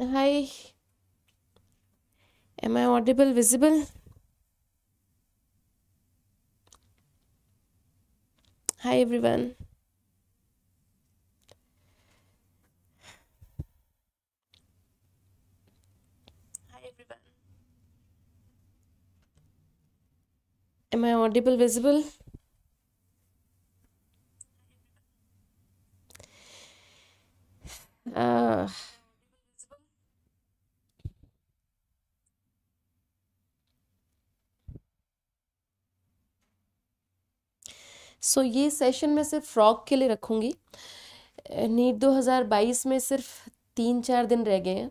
Hi. Am I audible, visible? Hi, everyone. Hi, everyone. Am I audible, visible? Uh, सो ये session मैं सिर्फ frock के लिए रखूँगी नीट 2022 में सिर्फ तीन चार दिन रह गए हैं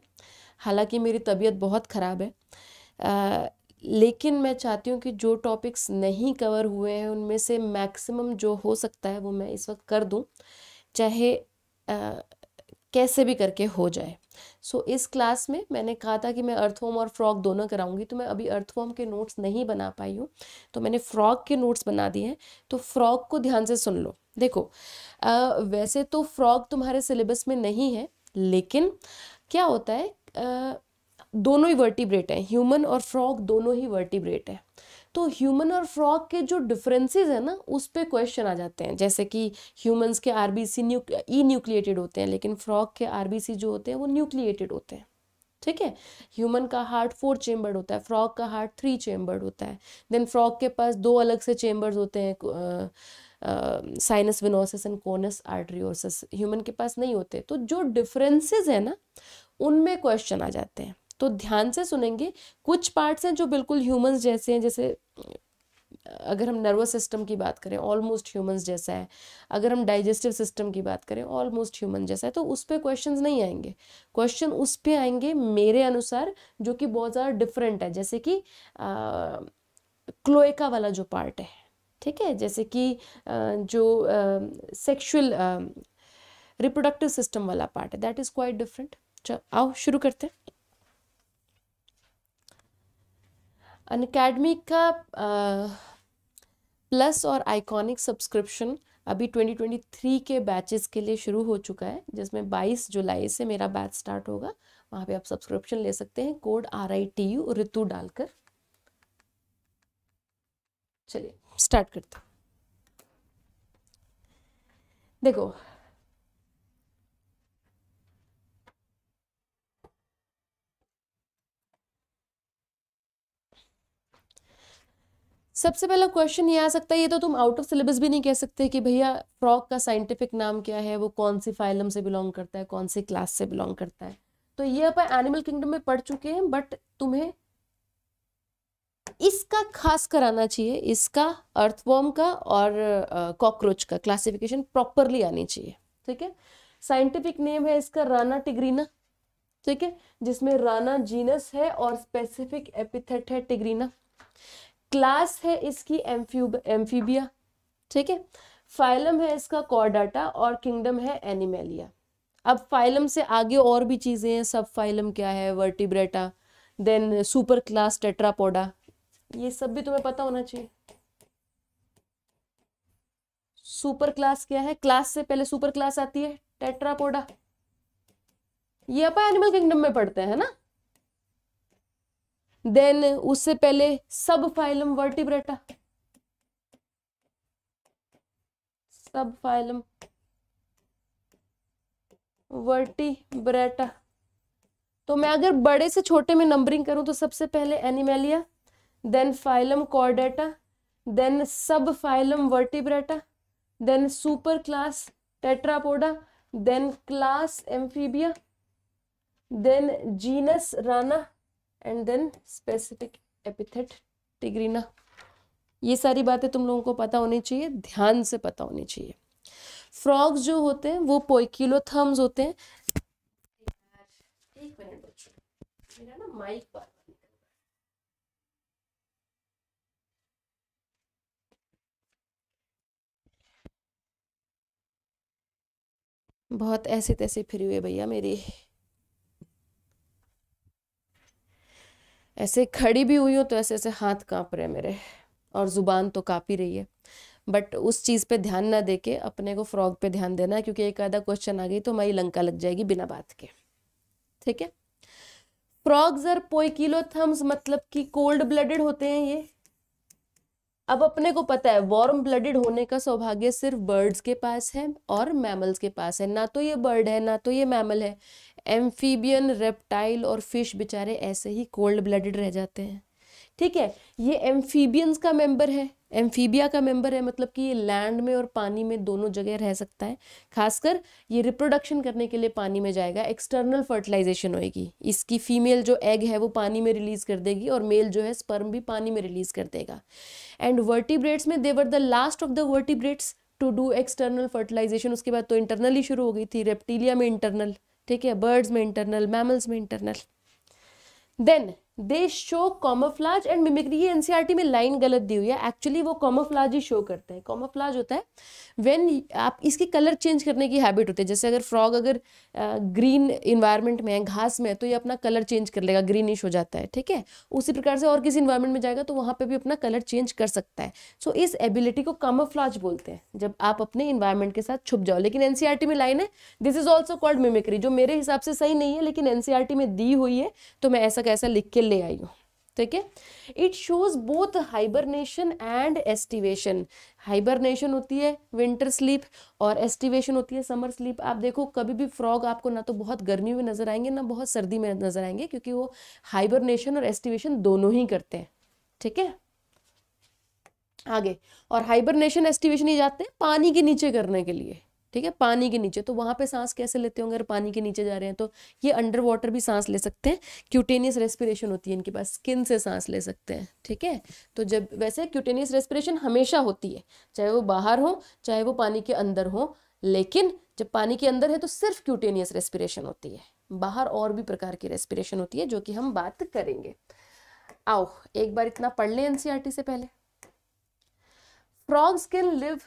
हालांकि मेरी तबीयत बहुत ख़राब है आ, लेकिन मैं चाहती हूँ कि जो टॉपिक्स नहीं कवर हुए हैं उनमें से मैक्सिमम जो हो सकता है वो मैं इस वक्त कर दूँ चाहे आ, कैसे भी करके हो जाए सो इस क्लास में मैंने कहा था कि मैं अर्थवॉम और फ्रॉक दोनों कराऊंगी तो मैं अभी अर्थवॉम के नोट्स नहीं बना पाई हूँ तो मैंने फ्रॉक के नोट्स बना दिए हैं तो फ्रॉक को ध्यान से सुन लो देखो आ, वैसे तो फ्रॉक तुम्हारे सिलेबस में नहीं है लेकिन क्या होता है आ, दोनों ही वर्टिब्रेट हैं ह्यूमन और फ्रॉक दोनों ही वर्टिब्रेट हैं तो ह्यूमन और फ्रॉग के जो डिफरेंसेस है ना उस पर क्वेश्चन आ जाते हैं जैसे कि ह्यूमंस के आरबीसी न्यू ई न्यूक्लिएटेड होते हैं लेकिन फ्रॉग के सी जो होते हैं वो न्यूक्लिएटेड होते हैं ठीक है ह्यूमन का हार्ट फोर चेम्बर्ड होता है फ्रॉग का हार्ट थ्री चेम्बर्ड होता है देन फ्रॉग के पास दो अलग से चेम्बर्स होते हैं sinus venosus and conus arteriosus human के पास नहीं होते तो जो डिफरेंसेस है ना उनमें क्वेश्चन आ जाते हैं तो ध्यान से सुनेंगे कुछ पार्ट्स हैं जो बिल्कुल ह्यूमंस जैसे हैं जैसे अगर हम नर्वस सिस्टम की बात करें ऑलमोस्ट ह्यूमंस जैसा है अगर हम डाइजेस्टिव सिस्टम की बात करें ऑलमोस्ट ह्यूमन जैसा है तो उस पर क्वेश्चन नहीं आएंगे क्वेश्चन उस पर आएंगे मेरे अनुसार जो कि बहुत ज़्यादा डिफरेंट है जैसे कि क्लोएका वाला जो पार्ट है ठीक है जैसे कि जो सेक्शुअल रिप्रोडक्टिव सिस्टम वाला पार्ट है दैट इज़ क्वाइट डिफरेंट चलो आओ शुरू करते हैं अन अकेडमी का प्लस और आइकॉनिक सब्सक्रिप्शन अभी 2023 के बैचेस के लिए शुरू हो चुका है जिसमें 22 जुलाई से मेरा बैच स्टार्ट होगा वहाँ पे आप सब्सक्रिप्शन ले सकते हैं code R I T U Ritu डालकर चलिए स्टार्ट करते देखो सबसे पहला क्वेश्चन ये आ सकता है ये तो तुम आउट ऑफ सिलेबस भी नहीं कह सकते कि भैया फ्रॉक का साइंटिफिक नाम क्या है वो कौन सी फाइलम से बिलोंग करता है कौन सी क्लास से बिलोंग करता है तो ये अपन एनिमल किंगडम में पढ़ चुके हैं बट तुम्हें इसका खास कराना चाहिए इसका अर्थवॉर्म का और कॉकरोच का क्लासिफिकेशन प्रॉपरली आनी चाहिए ठीक है साइंटिफिक नेम है इसका राना टिग्रीना ठीक है जिसमें राना जीनस है और स्पेसिफिक एपिथेट है टिग्रीना क्लास है इसकी एम्फ्यूब एम्फीबिया ठीक है फाइलम है इसका कॉर्डाटा और किंगडम है एनिमेलिया अब फाइलम से आगे और भी चीज़ें हैं सब फाइलम क्या है Vertebrata then superclass Tetrapoda ये सब भी तुम्हें पता होना चाहिए सुपर क्लास क्या है क्लास से पहले सुपर क्लास आती है टेट्रापोडा ये अपन एनिमल किंगडम में पढ़ते हैं ना देन उससे पहले subphylum Vertebrata subphylum Vertebrata तो मैं अगर बड़े से छोटे में नंबरिंग करूं तो सबसे पहले Animalia then phylum Chordata then subphylum Vertebrata then superclass Tetrapoda then class Amphibia then genus Rana and then specific epithet tigrina ये सारी बातें तुम लोगों को पता होनी चाहिए ध्यान से पता होनी चाहिए फ्रॉग्स जो होते हैं वो पोइकिलोथम्स होते हैं बहुत ऐसे तैसे फिरी हुए भैया मेरी ऐसे खड़ी भी हुई हूँ तो ऐसे ऐसे हाथ काँप रहे मेरे और ज़ुबान तो काँप ही रही है बट उस चीज़ पे ध्यान ना देके अपने को फ्रॉग पे ध्यान देना है क्योंकि एक आधा क्वेश्चन आ गई तो हमारी लंका लग जाएगी बिना बात के ठीक है फ्रॉग्स और पोइकिलो थम्स मतलब कि कोल्ड ब्लडेड होते हैं ये अब अपने को पता है वार्म ब्लडेड होने का सौभाग्य सिर्फ बर्ड्स के पास है और मैमल्स के पास है ना तो ये बर्ड है ना तो ये मैमल है एम्फीबियन रेप्टाइल और फिश बेचारे ऐसे ही कोल्ड ब्लडेड रह जाते हैं ठीक है ये एम्फीबियंस का मेंबर है एम्फीबिया का मेंबर है मतलब कि ये लैंड में और पानी में दोनों जगह रह सकता है खासकर ये रिप्रोडक्शन करने के लिए पानी में जाएगा एक्सटर्नल फर्टिलाइजेशन होएगी इसकी फीमेल जो एग है वो पानी में रिलीज कर देगी और मेल जो है स्पर्म भी पानी में रिलीज कर देगा एंड वर्टिब्रेट्स में they're the last of the vertebrates to do external fertilization उसके बाद तो इंटरनल ही शुरू हो गई थी रेप्टीलिया में इंटरनल ठीक है बर्ड्स में इंटरनल मैमल्स में internal then they show camouflage and mimicry ये एनसीआरटी e में लाइन गलत दी हुई है एक्चुअली वो कॉमोफ्लाज ही शो करते हैं कॉमोफ्लाज होता है वेन आप इसके कलर चेंज करने की हैबिट होती है जैसे अगर फ्रॉग अगर ग्रीन इन्वायरमेंट में है घास में है तो ये अपना कलर चेंज कर लेगा ग्रीनिश हो जाता है ठीक है उसी प्रकार से और किसी इन्वायरमेंट में जाएगा तो वहाँ पर भी अपना कलर चेंज कर सकता है सो so, इस एबिलिटी को कॉमोफ्लाज बोलते हैं जब आप अपने इन्वायरमेंट के साथ छुप जाओ लेकिन एनसीआरटी e में लाइन है this is also called mimicry जो मेरे हिसाब से सही नहीं है लेकिन एनसीआरटी e में दी हुई है तो मैं ऐसा कैसा लिख के ले आई हूँ ठीक है it shows both hibernation and aestivation hibernation होती है विंटर स्लीप और एस्टिवेशन होती है समर स्लीप आप देखो कभी भी फ्रॉग आपको ना तो बहुत गर्मी में नजर आएंगे ना बहुत सर्दी में नजर आएंगे क्योंकि वो हाइबरनेशन और एस्टिवेशन दोनों ही करते हैं ठीक है आगे और हाइबरनेशन एस्टिवेशन ही जाते हैं पानी के नीचे करने के लिए ठीक है पानी के नीचे तो वहां पे सांस कैसे लेते होंगे अगर पानी के नीचे जा रहे हैं तो ये अंडर वाटर भी सांस ले सकते हैं क्यूटेनियस रेस्पिरेशन होती है इनके पास स्किन से सांस ले सकते हैं ठीक है तो जब वैसे क्यूटेनियस रेस्पिरेशन हमेशा होती है चाहे वो बाहर हो चाहे वो पानी के अंदर हो लेकिन जब पानी के अंदर है तो सिर्फ क्यूटेनियस रेस्पिरेशन होती है बाहर और भी प्रकार की रेस्पिरेशन होती है जो कि हम बात करेंगे आओ एक बार इतना पढ़ लें एनसीआरटी e से पहले frog skin live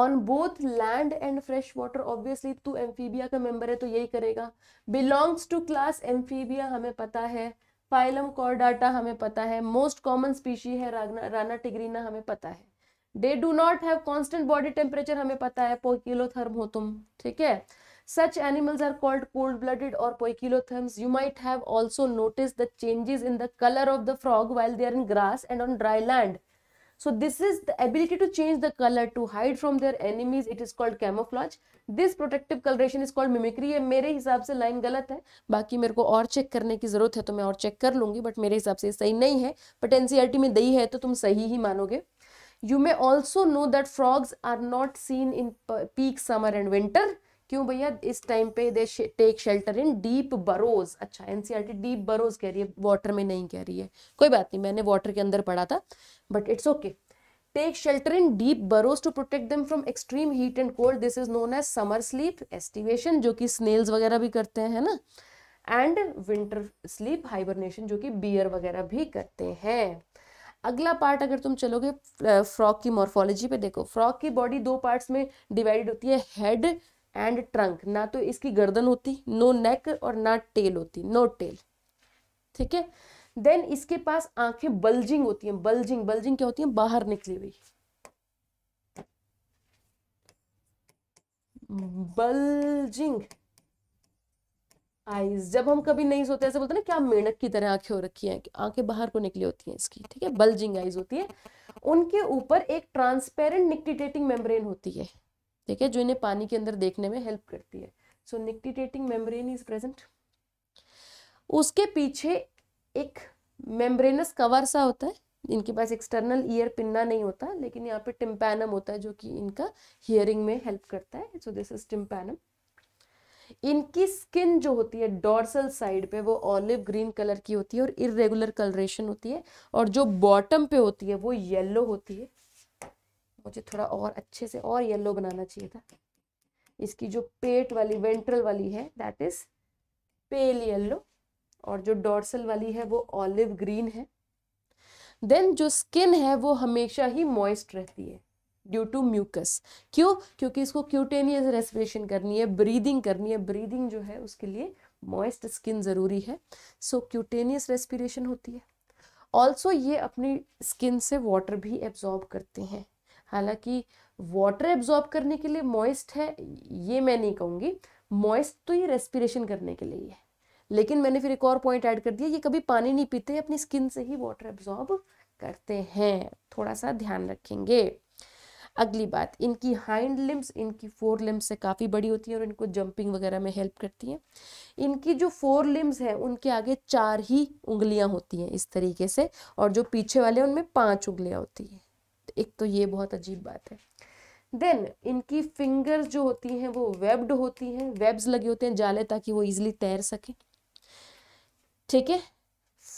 on both land and fresh water obviously तू एम्फीबिया का मेंबर है तो यही करेगा बिलोंग्स टू क्लास एम्फीबिया हमें पता है फाइलम कॉर्डाटा हमें पता है मोस्ट कॉमन स्पीशी है राना टिग्रीना हमें पता है they do not have constant body temperature हमें पता है पोकिलोथर्म हो तुम ठीक है such animals are called cold blooded और poikilotherms you might have also notice the changes in the colour of the frog while they are in grass and on dry land so this is the ability to change the color to hide from their enemies it is called camouflage this protective coloration is called mimicry mere hisab se line galat hai baki mere ko aur check karne ki zarurat hai to main aur check kar lungi but mere hisab se से सही नहीं है but N में दही है तो तुम सही ही मानोगे you may also know that frogs are not seen in peak summer and winter क्यों भैया इस टाइम पे they take shelter in deep burrows अच्छा एनसीआर डीप बरोज कह रही है वाटर में नहीं कह रही है कोई बात नहीं मैंने वाटर के अंदर पढ़ा था but it's okay take shelter in deep burrows to protect them from extreme heat and cold this is known as summer sleep aestivation जो कि स्नेल्स वगैरह भी करते हैं ना एंड विंटर स्लीप हाइबरनेशन जो कि बियर वगैरह भी करते हैं अगला पार्ट अगर तुम चलोगे फ्रॉक की मॉर्फोलॉजी पे देखो फ्रॉक की बॉडी दो पार्ट्स में डिवाइडेड होती है हेड एंड ट्रंक ना तो इसकी गर्दन होती नो नेक और ना टेल होती नो टेल ठीक है देन इसके पास आंखें बल्जिंग होती हैं बल्जिंग बल्जिंग क्या होती है बाहर निकली हुई बल्जिंग आईज जब हम कभी नहीं सोते ऐसे बोलते ना क्या मेढक की तरह आंखें हो रखी हैं आंखें बाहर को निकली होती हैं इसकी ठीक है बल्जिंग आईज होती है उनके ऊपर एक ट्रांसपेरेंट निक्टिटेटिंग मेम्ब्रेन होती है ठीक है जो इन्हें पानी के अंदर देखने में हेल्प करती है so nictitating membrane is present उसके पीछे एक मेम्ब्रेनस कवर सा होता है इनके पास एक्सटर्नल ईयर पिन्ना नहीं होता लेकिन यहाँ पे टिम्पैनम होता है जो कि इनका हियरिंग में हेल्प करता है सो दिस इज टिम्पैनम इनकी स्किन जो होती है डॉर्सल साइड पे वो ऑलिव ग्रीन कलर की होती है और इरेगुलर कलरेशन होती है और जो बॉटम पे होती है वो येलो होती है मुझे थोड़ा और अच्छे से और येलो बनाना चाहिए था इसकी जो पेट वाली वेंट्रल वाली है दैट इज़ पेल येलो और जो डॉर्सल वाली है वो ऑलिव ग्रीन है देन जो स्किन है वो हमेशा ही मॉइस्ट रहती है ड्यू टू म्यूकस क्यों क्योंकि इसको क्यूटेनियस रेस्पिरेशन करनी है ब्रीदिंग करनी है ब्रीदिंग जो है उसके लिए मॉइस्ट स्किन ज़रूरी है सो क्यूटेनियस रेस्पिरेशन होती है ऑल्सो ये अपनी स्किन से वाटर भी एब्जॉर्ब करते हैं हालांकि वाटर एब्जॉर्ब करने के लिए मॉइस्ट है ये मैं नहीं कहूँगी मॉइस्ट तो ये रेस्पिरेशन करने के लिए है लेकिन मैंने फिर एक और पॉइंट ऐड कर दिया ये कभी पानी नहीं पीते अपनी स्किन से ही वाटर एब्जॉर्ब करते हैं थोड़ा सा ध्यान रखेंगे अगली बात इनकी हाइंड लिम्स इनकी फोर लिम्स से काफ़ी बड़ी होती है और इनको जंपिंग वगैरह में हेल्प करती हैं इनकी जो फोर लिम्स हैं उनके आगे चार ही उंगलियां होती हैं इस तरीके से और जो पीछे वाले उनमें पांच उंगलियां होती हैं एक तो ये बहुत अजीब बात है देन इनकी फिंगर्स जो होती हैं वो वेब्ड होती हैं वेब्स लगे होते हैं जाले ताकि वो इजिली तैर सके ठीक है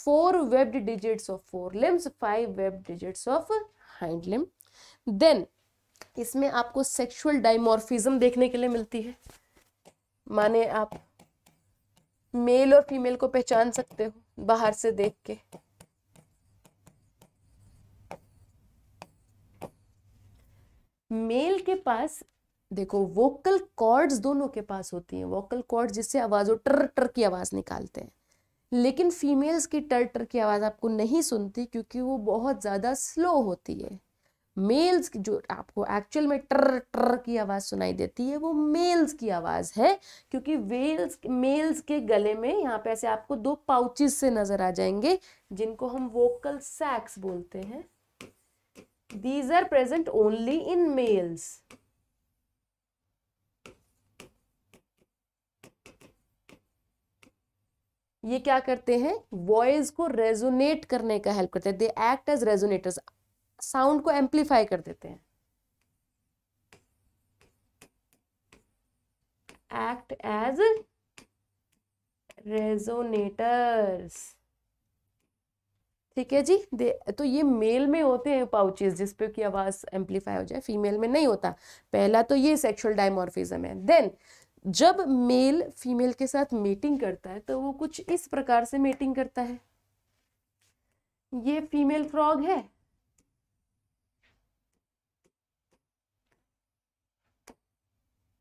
four webbed digits of fore limbs five web digits of hind limb then इसमें आपको सेक्सुअल डाइमोरफिज्म देखने के लिए मिलती है माने आप मेल और फीमेल को पहचान सकते हो बाहर से देख के मेल के पास देखो वोकल कॉर्ड्स दोनों के पास होती हैं वोकल कॉर्ड जिससे आवाज वो टर टर की आवाज़ निकालते हैं लेकिन फीमेल्स की टर टर की आवाज़ आपको नहीं सुनती क्योंकि वो बहुत ज़्यादा स्लो होती है मेल्स की जो आपको एक्चुअल में टर टर की आवाज़ सुनाई देती है वो मेल्स की आवाज़ है क्योंकि वेल्स मेल्स के गले में यहाँ पे ऐसे आपको दो पाउचेस से नज़र आ जाएंगे जिनको हम वोकल सैक्स बोलते हैं these are present only in males ये क्या करते हैं वॉइस को रेजोनेट करने का हेल्प करते हैं they act as resonators sound को एम्पलीफाई कर देते हैं एक्ट एज रेजोनेटर्स ठीक है जी दे तो ये मेल में होते हैं पाउचेस जिसपे की आवाज़ एम्पलीफाई हो जाए फीमेल में नहीं होता पहला तो ये सेक्सुअल डायमॉर्फिज्म है देन जब मेल फीमेल के साथ मेटिंग करता है तो वो कुछ इस प्रकार से मेटिंग करता है ये फीमेल फ्रॉग है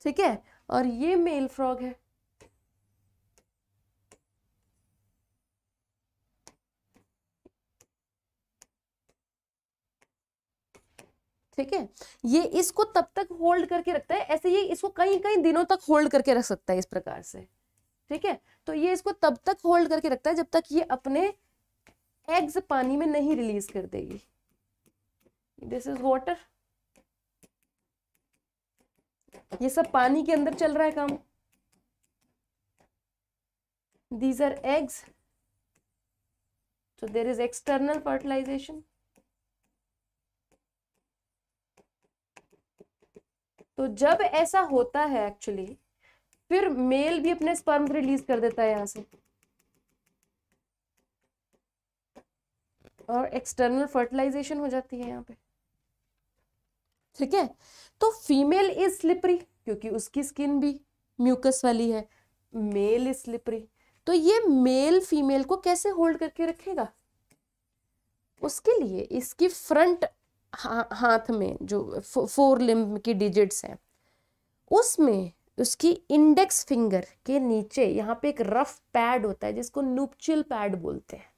ठीक है और ये मेल फ्रॉग है ठीक है ये इसको तब तक होल्ड करके रखता है ऐसे ये इसको कई कई दिनों तक होल्ड करके रख सकता है इस प्रकार से ठीक है तो ये इसको तब तक होल्ड करके रखता है जब तक ये अपने एग्स पानी में नहीं रिलीज कर देगी दिस इज वाटर ये सब पानी के अंदर चल रहा है काम दीज आर एग्स तो देर इज एक्सटर्नल फर्टिलाइजेशन तो जब ऐसा होता है एक्चुअली फिर मेल भी अपने स्पर्म रिलीज कर देता है यहां से और एक्सटर्नल फर्टिलाइजेशन हो जाती है यहाँ पे ठीक है तो फीमेल इज स्लिपरी क्योंकि उसकी स्किन भी म्यूकस वाली है मेल इज स्लिपरी तो ये मेल फीमेल को कैसे होल्ड करके रखेगा उसके लिए इसकी फ्रंट हा, हाथ में जो फोर लिम्ब की डिजिट्स हैं उसमें उसकी इंडेक्स फिंगर के नीचे यहाँ पे एक रफ पैड होता है जिसको नुपचिल पैड बोलते हैं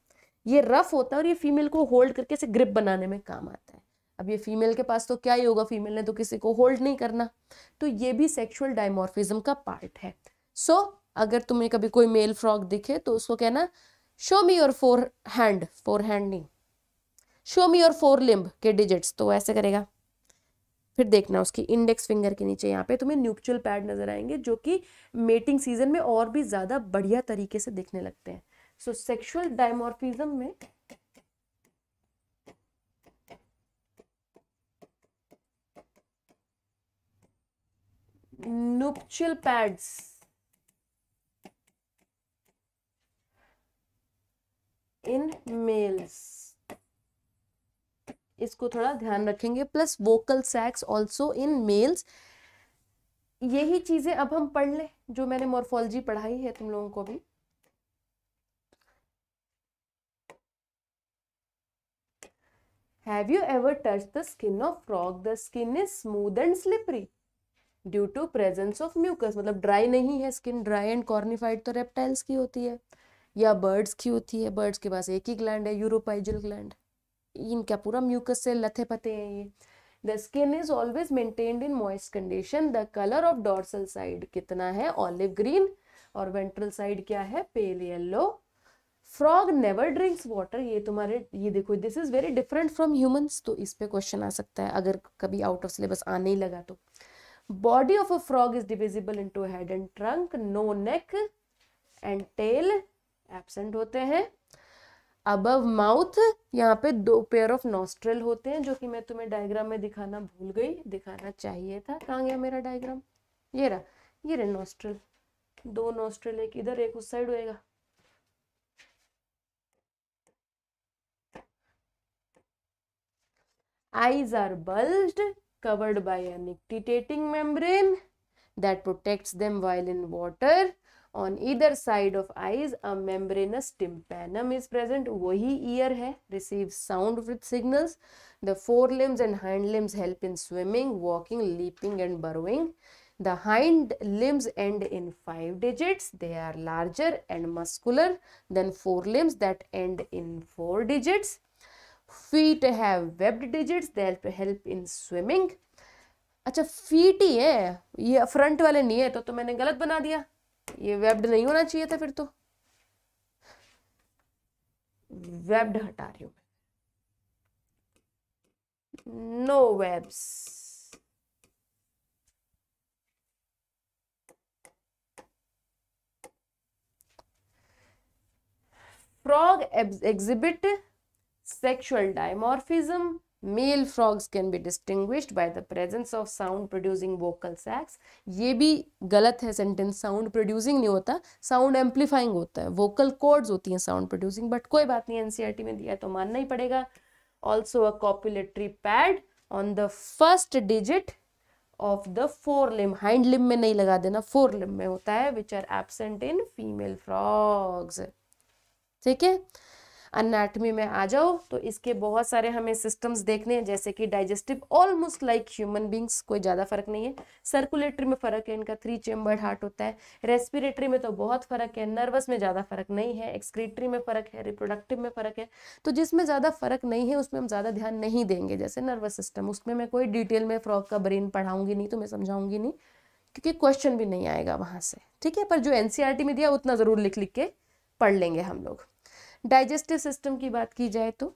ये रफ होता है और ये फीमेल को होल्ड करके इसे ग्रिप बनाने में काम आता है अब ये फीमेल के पास तो क्या ही होगा फीमेल ने तो किसी को होल्ड नहीं करना तो ये भी सेक्सुअल डायमोरफिज्म का पार्ट है सो so, अगर तुम्हें कभी कोई मेल फ्रॉक दिखे तो उसको कहना show me your fore hand fore hand नहीं show me your fore limb के डिजिट्स तो ऐसे करेगा फिर देखना उसकी इंडेक्स फिंगर के नीचे यहाँ पे तुम्हें न्यूक्चुअल पैड नजर आएंगे जो कि मेटिंग सीजन में और भी ज़्यादा बढ़िया तरीके से दिखने लगते हैं सो सेक्सुअल डायमोर्फिज्म में न्यूक्चुअल पैड्स इन मेल्स इसको थोड़ा ध्यान रखेंगे plus vocal sacs also in males यही चीज़ें अब हम पढ़ लें जो मैंने मोरफोलॉजी पढ़ाई है तुम लोगों को भी have you ever touch the skin of frog the skin is smooth and slippery due to presence of mucus मतलब ड्राई नहीं है स्किन ड्राई एंड कॉर्निफाइड तो रेप्टाइल्स की होती है या बर्ड्स की होती है बर्ड्स के पास एक ही ग्लैंड है यूरोपाइजल ग्लैंड इनका पूरा म्यूकस से लथे पते हैं ये the skin is always maintained in moist condition the colour of dorsal side कितना है ऑलिव ग्रीन और वेंट्रल साइड क्या है pale yellow frog never drinks water ये तुम्हारे ये देखो this is very different from humans तो इस पे क्वेश्चन आ सकता है अगर कभी आउट ऑफ सिलेबस आने ही लगा तो body of a frog is divisible into head and trunk no neck and tail absent होते हैं अबव माउथ यहाँ पे दो पेयर ऑफ नॉस्ट्रल होते हैं जो कि मैं तुम्हें डायग्राम में दिखाना भूल गई दिखाना चाहिए था कहाँ गया मेरा डायग्राम ये रहा ये रहे नॉस्ट्रल दो नॉस्ट्रल एक इधर एक उस साइड होएगा eyes are bulged covered by a nictitating membrane that protects them while in water on either side of eyes a membranous tympanum is present वही ear है receives sound with signals the forelimbs and hind limbs help in swimming walking leaping and burrowing the hind limbs end in five digits they are larger and muscular than forelimbs that end in four digits feet have webbed digits they help help in swimming अच्छा feet ही है ये front वाले नहीं है तो तो मैंने गलत बना दिया ये वेब्ड नहीं होना चाहिए था फिर तो वेब्ड हटा रही हूं no webs frog exhibit sexual dimorphism male frogs can be distinguished by the presence of sound producing vocal sacs ये भी गलत है सेंटेंस साउंड प्रोड्यूसिंग नहीं होता साउंड एम्पलीफाइंग होता है वोकल कॉर्ड्स होती हैं साउंड प्रोड्यूसिंग बट कोई बात नहीं एनसीईआरटी e में दिया तो मानना ही पड़ेगा also a copulatory pad on the first digit of the fore limb hind limb में नहीं लगा देना फोर लिम में होता है which are absent in female frogs ठीक है अनाटमी में आ जाओ तो इसके बहुत सारे हमें सिस्टम्स देखने हैं जैसे कि digestive almost like human beings कोई ज़्यादा फर्क नहीं है सर्कुलेटरी में फ़र्क है इनका थ्री चेम्बर्ड हार्ट होता है रेस्पिरेटरी में तो बहुत फ़र्क है नर्वस में ज़्यादा फ़र्क नहीं है एक्सक्रीटरी में फ़र्क है रिप्रोडक्टिव में फ़र्क है तो जिसमें ज़्यादा फ़र्क नहीं है उसमें हम ज़्यादा ध्यान नहीं देंगे जैसे नर्वस सिस्टम उसमें मैं कोई डिटेल में फ्रॉक का ब्रेन पढ़ाऊंगी नहीं तो मैं समझाऊंगी नहीं क्योंकि क्वेश्चन भी नहीं आएगा वहाँ से ठीक है पर जो एन e में दिया उतना ज़रूर लिख लिख के पढ़ लेंगे हम लोग डाइजेस्टिव सिस्टम की बात की जाए तो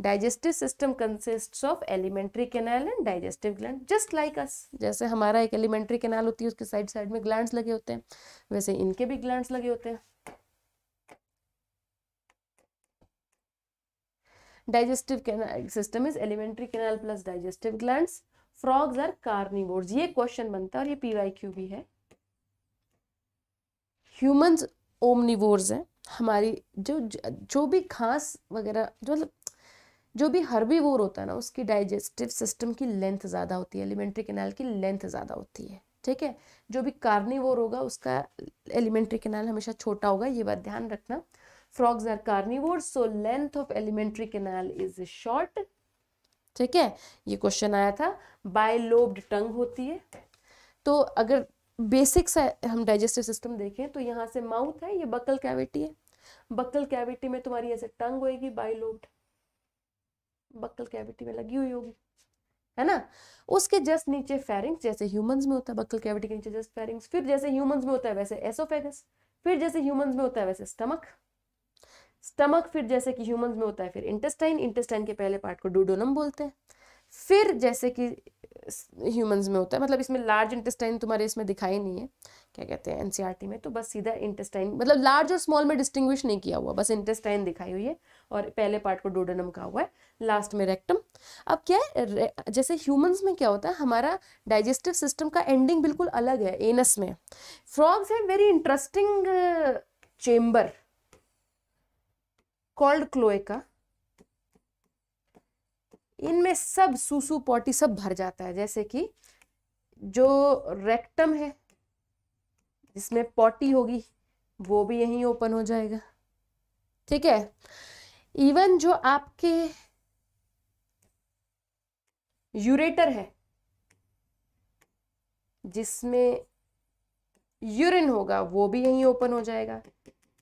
digestive system consist of alimentary canal and digestive gland just like us जैसे हमारा एक एलिमेंट्री कैनाल होती है उसके साइड साइड में ग्लैंड्स लगे होते हैं वैसे इनके भी ग्लैंड्स लगे होते हैं digestive canal system is alimentary canal plus digestive gland frogs are carnivores ये क्वेश्चन बनता है और ये पीवाईक्यू भी है ह्यूमन ओमनिवोर्स है हमारी जो जो भी खांस वगैरह जो मतलब जो भी वोर होता है ना उसकी डाइजेस्टिव सिस्टम की लेंथ ज़्यादा होती है एलिमेंट्री कैनाल की लेंथ ज़्यादा होती है ठीक है जो भी कार्निवोर होगा उसका एलिमेंट्री कैनाल हमेशा छोटा होगा ये बात ध्यान रखना frogs are carnivore so length of alimentary canal is short ठीक है ये क्वेश्चन आया था बाय लोब्ड टंग होती है तो अगर बेसिक्स है हम डाइजेस्टिव सिस्टम देखें तो यहाँ से माउथ है ये बकल कैविटी है बकल कैविटी में तुम्हारी ऐसे टंग होएगी बाइलोट बकल कैविटी में लगी हुई होगी है ना उसके जस्ट नीचे फेरिंग्स जैसे ह्यूमंस में होता है बकल कैविटी के नीचे जस्ट फेरिंग्स फिर जैसे ह्यूमंस में होता है वैसे एसोफेगस फिर जैसे ह्यूमंस में होता है वैसे स्टमक स्टमक फिर जैसे कि ह्यूमंस में होता है फिर इंटेस्टाइन इंटेस्टाइन के पहले पार्ट को डूडोनम बोलते हैं फिर जैसे कि ह्यूमंस में होता है मतलब इसमें लार्ज इंटेस्टाइन तुम्हारे इसमें दिखाई नहीं है क्या कहते हैं एनसीईआरटी e में तो बस सीधा इंटेस्टाइन मतलब लार्ज और स्मॉल में डिस्टिंग्विश नहीं किया हुआ बस इंटेस्टाइन दिखाई हुई है और पहले पार्ट को डोडनम कहा हुआ है लास्ट में रेक्टम अब क्या है जैसे ह्यूमंस में क्या होता है हमारा डाइजेस्टिव सिस्टम का एंडिंग बिल्कुल अलग है एनस में फ्रॉग्स है very interesting chamber called cloaca इनमें सब सुसु पॉटी सब भर जाता है जैसे कि जो रेक्टम है जिसमें पॉटी होगी वो भी यहीं ओपन हो जाएगा ठीक है इवन जो आपके यूरेटर है जिसमें यूरिन होगा वो भी यहीं ओपन हो जाएगा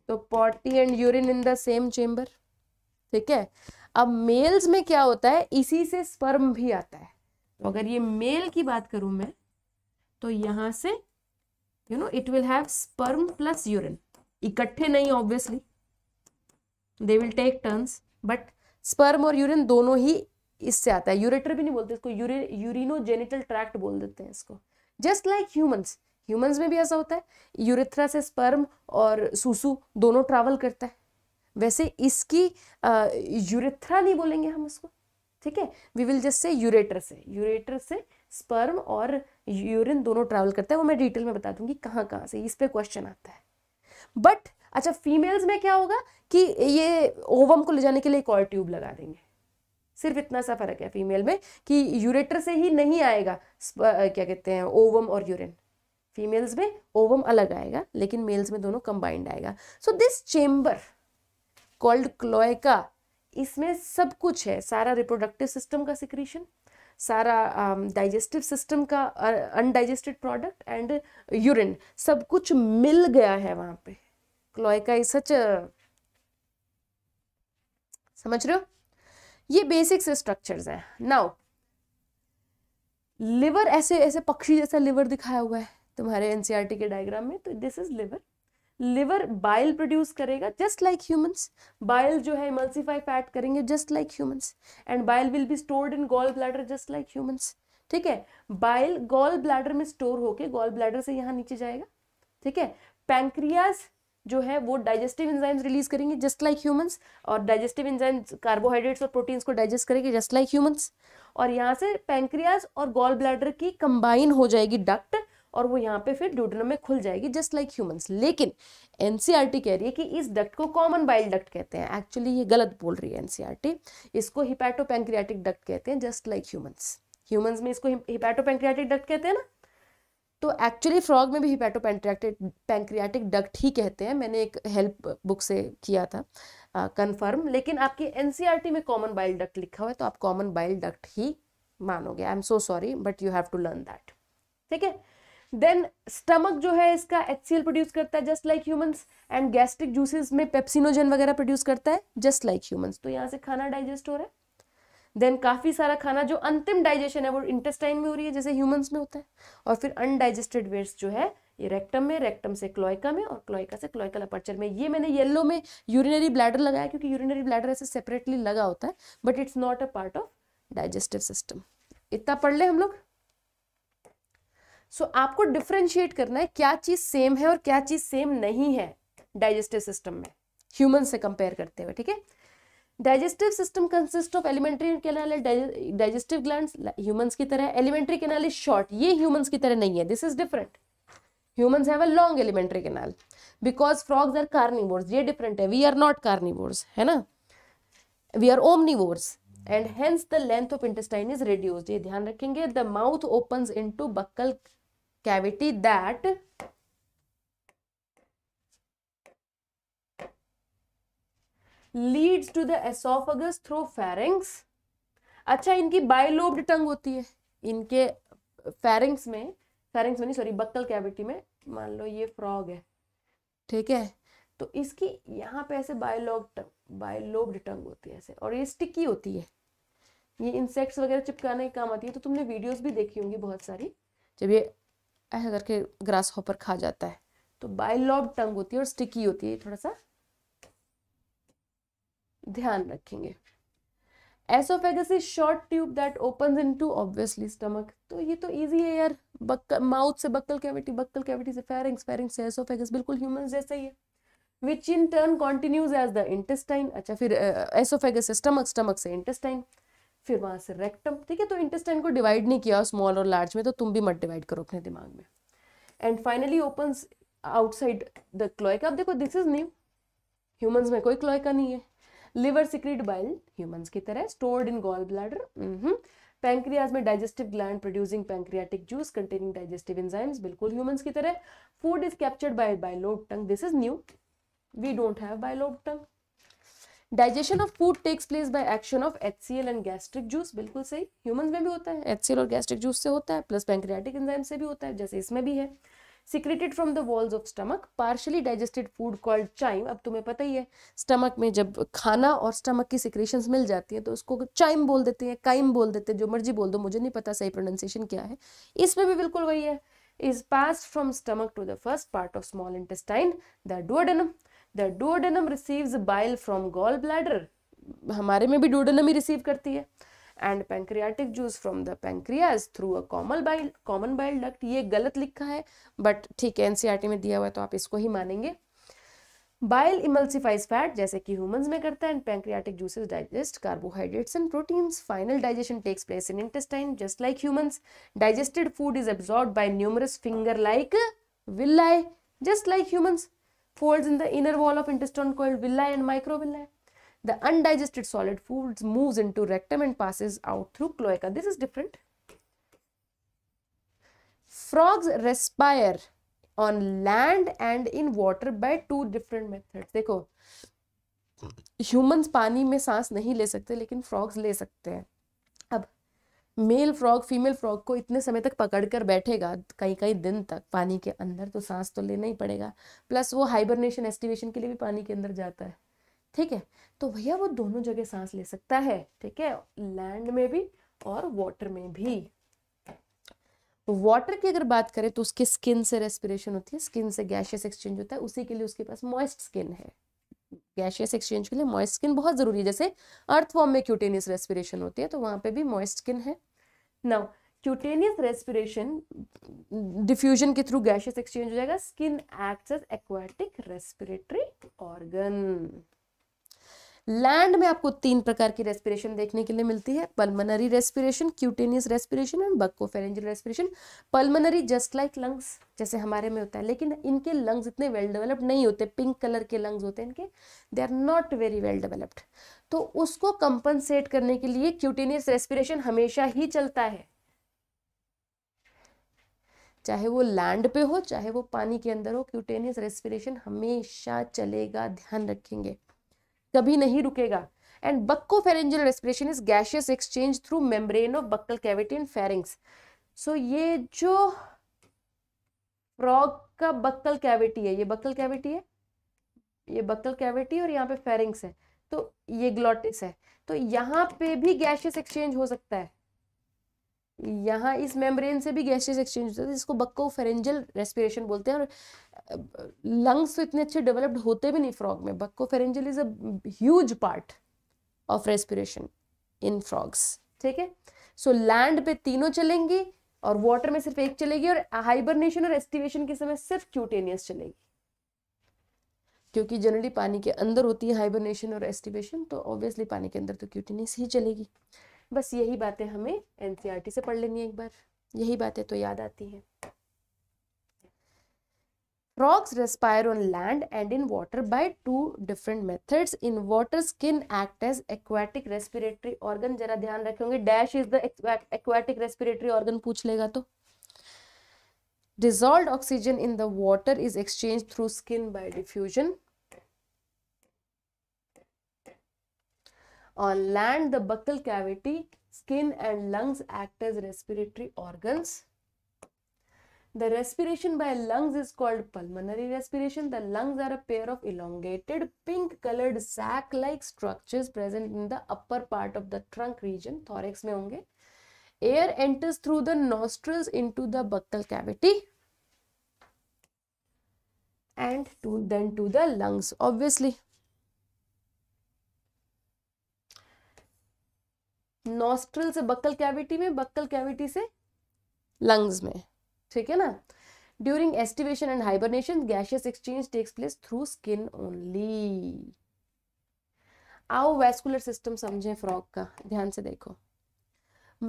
तो potty and urine in the same chamber ठीक है अब मेल्स में क्या होता है इसी से स्पर्म भी आता है तो अगर ये मेल की बात करूं मैं तो यहां से you know it will have sperm plus urine इकट्ठे नहीं obviously they will take turns but sperm और यूरिन दोनों ही इससे आता है यूरेटर भी नहीं बोलते इसको यूरिनो जेनिटल ट्रैक्ट बोल देते हैं इसको जस्ट लाइक ह्यूमंस ह्यूमंस में भी ऐसा होता है यूरिथ्रा से स्पर्म और सुसु दोनों ट्रैवल करता है वैसे इसकी यूरेथ्रा नहीं बोलेंगे हम उसको ठीक है we will just say ureter से यूरेटर से स्पर्म और यूरिन दोनों ट्रैवल करता है वो मैं डिटेल में बता दूंगी कहाँ कहाँ से इस पर क्वेश्चन आता है बट अच्छा फीमेल्स में क्या होगा कि ये ओवम को ले जाने के लिए एक और ट्यूब लगा देंगे सिर्फ इतना सा फर्क है फीमेल में कि यूरेटर से ही नहीं आएगा क्या कहते हैं ओवम और यूरिन फीमेल्स में ओवम अलग आएगा लेकिन मेल्स में दोनों कंबाइंड आएगा so this chamber called cloaca इसमें सब कुछ है सारा रिप्रोडक्टिव सिस्टम का सिक्रीशन सारा डाइजेस्टिव um, सिस्टम का अनडाइजेस्टेड प्रोडक्ट एंड यूरिन सब कुछ मिल गया है वहां पे क्लोएका इज सच समझ रहे हो ये बेसिक्स स्ट्रक्चर्स हैं नाउ लिवर ऐसे ऐसे पक्षी जैसा लिवर दिखाया हुआ है तुम्हारे एनसीआरटी e के डायग्राम में तो this is liver liver bile produce करेगा जस्ट लाइक ह्यूमंस बाइल जो है इमल्सिफाई फैट करेंगे just like humans and bile will be stored in gall bladder just like humans ठीक है बाइल गॉल ब्लैडर में स्टोर होके गॉल ब्लैडर से यहाँ नीचे जाएगा ठीक है पैंक्रियाज जो है वो डाइजेस्टिव इंजाइम्स रिलीज करेंगे जस्ट लाइक ह्यूमंस और डाइजेस्टिव इंजाइम्स कार्बोहाइड्रेट्स और प्रोटीन्स को डाइजेस्ट करेंगे जस्ट लाइक ह्यूमंस और यहाँ से पैंक्रियाज और गॉल ब्लैडर की कंबाइन हो जाएगी डक्ट और वो यहाँ पे फिर ड्यूडनम में खुल जाएगी जस्ट लाइक ह्यूमंस लेकिन एनसीआर e कह रही है कि इस डक्ट को कॉमन बाइल डक्ट कहते हैं एक्चुअली ये गलत बोल रही है एनसीआर e इसको हिपैटोपेंक्रियाटिक डक्ट कहते हैं जस्ट लाइक ह्यूमन्स ह्यूमन्स में इसको हिपैटोपेंक्रियाटिक डक्ट कहते हैं ना तो एक्चुअली फ्रॉग में भी हिपैटोपेंक्रियाटिक पैंक्रियाटिक डक्ट ही कहते हैं मैंने एक हेल्प बुक से किया था कंफर्म लेकिन आपकी एनसीईआरटी e में कॉमन बाइल डक्ट लिखा हुआ है तो आप कॉमन बाइल डक्ट ही मानोगे I am so sorry but you have to learn that ठीक है देन स्टमक जो है इसका एच प्रोड्यूस करता है just like humans and gastric juices में पेप्सिनोजन वगैरह प्रोड्यूस करता है जस्ट लाइक ह्यूमंस तो यहाँ से खाना डाइजेस्ट हो रहा है देन काफ़ी सारा खाना जो अंतिम डाइजेशन है वो इंटेस्टाइन में हो रही है जैसे ह्यूमंस में होता है और फिर अनडाइजेस्टेड वेस्ट जो है ये रेक्टम में रेक्टम से क्लोइका में और क्लोइका से क्लोइकल अपर्चर में ये मैंने येलो में यूरिनरी ब्लैडर लगाया क्योंकि यूरिनरी ब्लैडर ऐसे सेपरेटली लगा होता है but it's not a part of digestive system इतना पढ़ ले हम लोग सो so, आपको डिफ्रेंशिएट करना है क्या चीज़ सेम है और क्या चीज़ सेम नहीं है डाइजेस्टिव सिस्टम में ह्यूमन से कंपेयर करते हुए ठीक है digestive system consist of alimentary canal digestive gland human की तरह एलिमेंट्री कैनाल इज शॉर्ट ये ह्यूमंस की तरह नहीं है दिस इज डिफरेंट ह्यूमन है long alimentary canal because frogs are carnivores ये डिफरेंट है वी आर नॉट कार्निवोर्स है ना we are omnivores and hence the length of intestine is reduced ये ध्यान रखेंगे the mouth open into buccal cavity that leads to the esophagus through pharynx अच्छा इनकी bilobed टंग होती है इनके फेरिंग्स में फेरिंग्स में नहीं सॉरी बक्कल कैविटी में मान लो ये फ्रॉग है ठीक है तो इसकी यहाँ पे ऐसे बायोलोब टंग बायोलोब्ड टंग होती है ऐसे और ये स्टिकी होती है ये इंसेक्ट्स वगैरह चिपकाने के काम आती है तो तुमने वीडियोस भी देखी होंगी बहुत सारी जब ये ऐसा करके ग्रास हॉपर खा जाता है तो बाइलॉब टंग होती है और स्टिकी होती है थोड़ा सा ध्यान रखेंगे oesophagus is short tube that open into obviously stomach तो ये तो ईजी है यार बक्कल माउथ से बक्कल कैविटी बक्कल कैविटी से फेरिंग्स फेरिंग से एसोफेगस बिल्कुल ह्यूमन जैसे ही है which in turn continues as the intestine अच्छा फिर एसोफेगस से स्टमक स्टमक से इंटेस्टाइन फिर वहाँ से रेक्टम ठीक है तो इंटेस्टाइन को डिवाइड नहीं किया स्मॉल और लार्ज में तो तुम भी मत डिवाइड करो अपने दिमाग में and finally open outside the cloaca अब देखो दिस इज न्यू ह्यूमंस में कोई क्लोइका नहीं है लिवर सिक्रीट बाइल ह्यूमंस की तरह stored in gall bladder pancreas में digestive gland producing pancreatic juice containing digestive enzymes बिल्कुल ह्यूमंस की तरह food is captured by bilobed tongue this is new we don't have bilobed tongue digestion of food takes place by action of H and gastric juice बिल्कुल सही human में भी होता है H और गैस्ट्रिक जूस से होता है प्लस पैंक्रियाटिक एंजाइम से भी होता है जैसे इसमें भी है secreted from the walls of stomach partially digested food called chyme अब तुम्हें पता ही है स्टमक में जब खाना और स्टमक की सिक्रेशन मिल जाती है तो उसको चाइम बोल देते हैं काइम बोल देते हैं जो मर्जी बोल दो मुझे नहीं पता सही प्रोनाउंसिएशन क्या है इसमें भी बिल्कुल वही है is pass from stomach to the first part of small intestine the duodenum the duodenum receives bile from gall bladder हमारे में भी डोडनम ही रिसीव करती है and pancreatic juice from the pancreas through a common bile common bile duct ये गलत लिखा है बट ठीक है एनसीईआरटी में दिया हुआ है तो आप इसको ही मानेंगे बाइल इमल्सिफाइज फैट जैसे कि ह्यूमंस में करता है and pancreatic juices digest carbohydrates and proteins final digestion takes place in intestine just like humans digested food is absorb by numerous finger like villi just like humans folds in the inner wall of intestine called villi and microvilli. The undigested solid foods moves into rectum and passes out through cloaca. This is different. Frogs respire on land and in water by two different methods. देखो humans पानी में सांस नहीं ले सकते लेकिन frogs ले सकते हैं मेल फ्रॉग फीमेल फ्रॉग को इतने समय तक पकड़ कर बैठेगा कई कई दिन तक पानी के अंदर तो सांस तो लेना ही पड़ेगा प्लस वो हाइबरनेशन एस्टिवेशन के लिए भी पानी के अंदर जाता है ठीक है तो भैया वो दोनों जगह सांस ले सकता है ठीक है लैंड में भी और वाटर में भी वाटर की अगर बात करें तो उसके स्किन से रेस्पिरेशन होती है स्किन से गैशियस एक्सचेंज होता है उसी के लिए उसके पास मॉइस्ट स्किन है गैशियस एक्सचेंज के लिए मॉइस्ट स्किन बहुत जरूरी है जैसे अर्थ फॉर्म में क्यूटेनियस रेस्पिरेशन होती है तो वहाँ पे भी मॉइस्ट स्किन है नाउ क्यूटेनियस रेस्पिरेशन डिफ्यूजन के थ्रू गैशियस एक्सचेंज हो जाएगा skin act aquatic respiratory organ land में आपको तीन प्रकार की रेस्पिरेशन देखने के लिए मिलती है pulmonary respiration cutaneous respiration and buccopharyngeal respiration pulmonary just like lungs जैसे हमारे में होता है लेकिन इनके लंग्स इतने वेल डेवलप्ड नहीं होते पिंक कलर के लंग्स होते हैं इनके they are not very well developed तो उसको कंपनसेट करने के लिए क्यूटेनियस रेस्पिरेशन हमेशा ही चलता है चाहे वो लैंड पे हो चाहे वो पानी के अंदर हो क्यूटेनियस रेस्पिरेशन हमेशा चलेगा ध्यान रखेंगे कभी नहीं रुकेगा and buccopharyngeal respiration is gaseous exchange through membrane of buccal cavity and pharynx so ये जो फ्रॉग का बक्कल कैविटी है ये बक्कल कैविटी है ये बक्कल कैविटी और यहाँ पे फेरिंग्स है तो ये ग्लॉटिस है तो यहाँ पे भी गैशियस एक्सचेंज हो सकता है यहाँ इस मेम्ब्रेन से भी गैशियस एक्सचेंज होता है इसको बक्को फेरेंजल रेस्पिरेशन बोलते हैं और लंग्स तो इतने अच्छे डेवलप्ड होते भी नहीं फ्रॉग में buccopharyngeal is as part of respiration in frogs ठीक है सो लैंड पे तीनों चलेंगी और वाटर में सिर्फ एक चलेगी और हाइबरनेशन और एस्टिवेशन के समय सिर्फ क्यूटेनियस चलेगी क्योंकि जनरली पानी के अंदर होती है हाइबरनेशन और एस्टिवेशन तो ऑब्वियसली पानी के अंदर तो क्यूटेनियस ही चलेगी बस यही बातें हमें एन e से पढ़ लेनी है एक बार यही बातें तो याद आती हैं Frogs respire on land and in water by two different methods. In water, skin act as aquatic respiratory organ. जरा ध्यान रखेंगे dash is the aquatic respiratory organ पूछ लेगा तो Dissolved oxygen in the water is exchanged through skin by diffusion. On land, the buccal cavity, skin and lungs act as respiratory organs. The respiration by lungs is called pulmonary respiration. The lungs are a pair of elongated pink colored sac like structures present in the upper part of the trunk region, thorax mein honge Air enters through the nostrils into the buccal cavity and to then to the lungs obviously. Nostril से buccal cavity में buccal cavity से lungs में ठीक है ना during aestivation and hibernation gaseous exchange takes place through skin only आओ vascular system समझे frog का ध्यान से देखो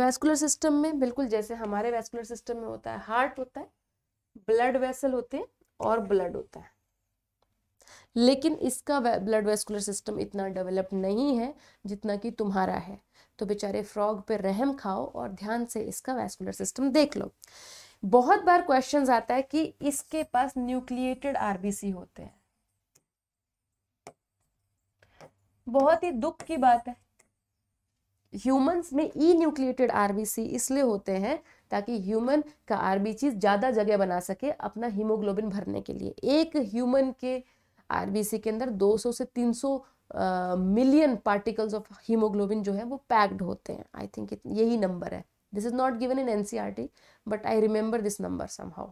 वैस्कुलर सिस्टम में बिल्कुल जैसे हमारे वैस्कुलर सिस्टम में होता है हार्ट होता है ब्लड वेसल होते हैं और ब्लड होता है लेकिन इसका ब्लड वेस्कुलर सिस्टम इतना डेवलप नहीं है जितना कि तुम्हारा है तो बेचारे फ्रॉग पे रहम खाओ और ध्यान से इसका वैस्कुलर सिस्टम देख लो बहुत बार क्वेश्चन आता है कि इसके पास न्यूक्लिएटेड आरबीसी होते हैं बहुत ही दुख की बात है ह्यूमंस में ई न्यूक्लिएटेड आरबीसी इसलिए होते हैं ताकि ह्यूमन का आरबीसी ज़्यादा जगह बना सके अपना हीमोग्लोबिन भरने के लिए एक ह्यूमन के आरबीसी के अंदर 200 से 300 मिलियन पार्टिकल्स ऑफ हीमोग्लोबिन जो है वो पैक्ड होते हैं आई थिंक यही नंबर है this is not given in NCERT but I remember this number somehow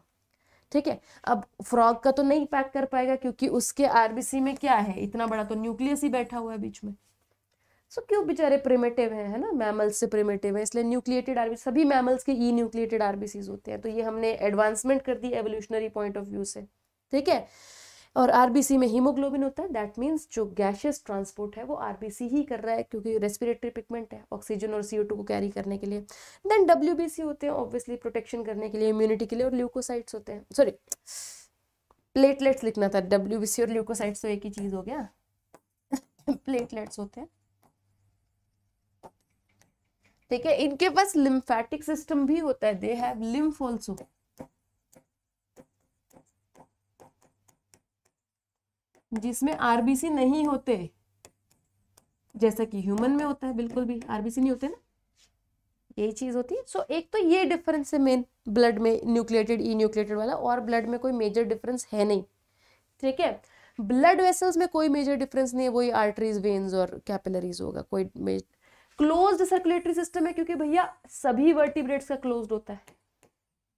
ठीक है अब फ्रॉग का तो नहीं पैक कर पाएगा क्योंकि उसके आरबीसी में क्या है इतना बड़ा तो न्यूक्लियस ही बैठा हुआ है बीच में सो so, क्यों बेचारे प्रिमेटिव है, है ना मैमल्स से प्रिमेटिव है इसलिए न्यूक्लिएटेड आरबीसी सभी मैमल्स के ई न्यूक्लिएटेड आरबीसीज होते हैं तो ये हमने एडवांसमेंट कर दी एवोल्यूशनरी पॉइंट ऑफ व्यू से ठीक है और आरबीसी में हीमोग्लोबिन होता है दैट मीन्स जो गैशियस ट्रांसपोर्ट है वो आरबीसी ही कर रहा है क्योंकि रेस्पिरेटरी पिगमेंट है ऑक्सीजन और सी को कैरी करने के लिए देन डब्ल्यू होते हैं ऑब्वियसली प्रोटेक्शन करने के लिए इम्यूनिटी के लिए और ल्यूकोसाइट्स होते हैं सॉरी प्लेटलेट्स लिखना था डब्ल्यू और ल्यूकोसाइट्स तो एक ही चीज़ हो गया प्लेटलेट्स होते हैं ठीक है इनके पास लिम्फेटिक सिस्टम भी होता है दे हैव लिम्फ ऑल्सो जिसमें आरबीसी नहीं होते जैसा कि ह्यूमन में होता है बिल्कुल भी आरबीसी नहीं होते ना यही चीज़ होती है सो so, एक तो ये डिफरेंस है मेन ब्लड में न्यूक्लिएटेड ई न्यूक्लिएटेड वाला और ब्लड में कोई मेजर डिफरेंस है नहीं ठीक है ब्लड वेसल्स में कोई मेजर डिफरेंस नहीं है वही आर्टरीज वेन्स और कैपिलरीज होगा कोई क्लोज्ड सर्कुलेटरी सिस्टम है क्योंकि भैया सभी वर्टिब्रेट्स का क्लोज्ड होता है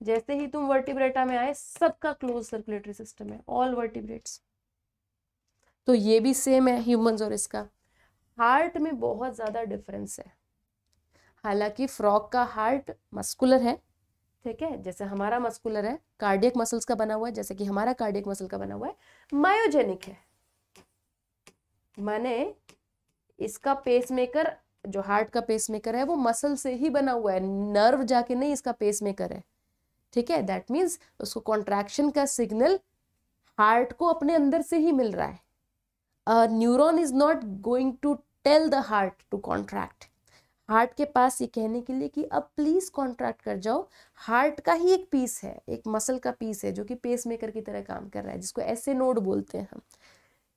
जैसे ही तुम वर्टिब्रेटा में आए सबका क्लोज सर्कुलेटरी सिस्टम है ऑल वर्टिब्रेट्स तो ये भी सेम है ह्यूमंस और इसका हार्ट में बहुत ज़्यादा डिफरेंस है हालांकि फ्रॉक का हार्ट मस्कुलर है ठीक है जैसे हमारा मस्कुलर है कार्डियक मसल्स का बना हुआ है जैसे कि हमारा कार्डियक मसल का बना हुआ है मायोजेनिक है माने इसका पेसमेकर जो हार्ट का पेसमेकर है वो मसल से ही बना हुआ है नर्व जाके नहीं इसका पेसमेकर है ठीक है दैट मीन्स उसको कॉन्ट्रैक्शन का सिग्नल हार्ट को अपने अंदर से ही मिल रहा है a neuron is not going to tell the heart to contract heart के पास ये कहने के लिए कि अब प्लीज़ कॉन्ट्रैक्ट कर जाओ हार्ट का ही एक पीस है एक मसल का पीस है जो कि पेस मेकर की तरह काम कर रहा है जिसको ऐसे नोड बोलते हैं हम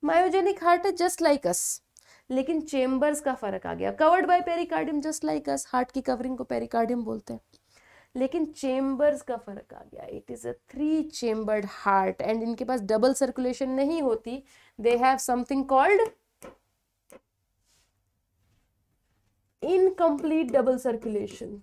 मायोजेनिक हार्ट है जस्ट लाइक अस लेकिन चेम्बर्स का फर्क आ गया covered by pericardium just like us heart की कवरिंग को पेरिकार्डियम बोलते हैं लेकिन चेम्बर्स का फ़र्क आ गया it is a three chambered heart and इनके पास डबल सर्कुलेशन नहीं होती they have something called incomplete double circulation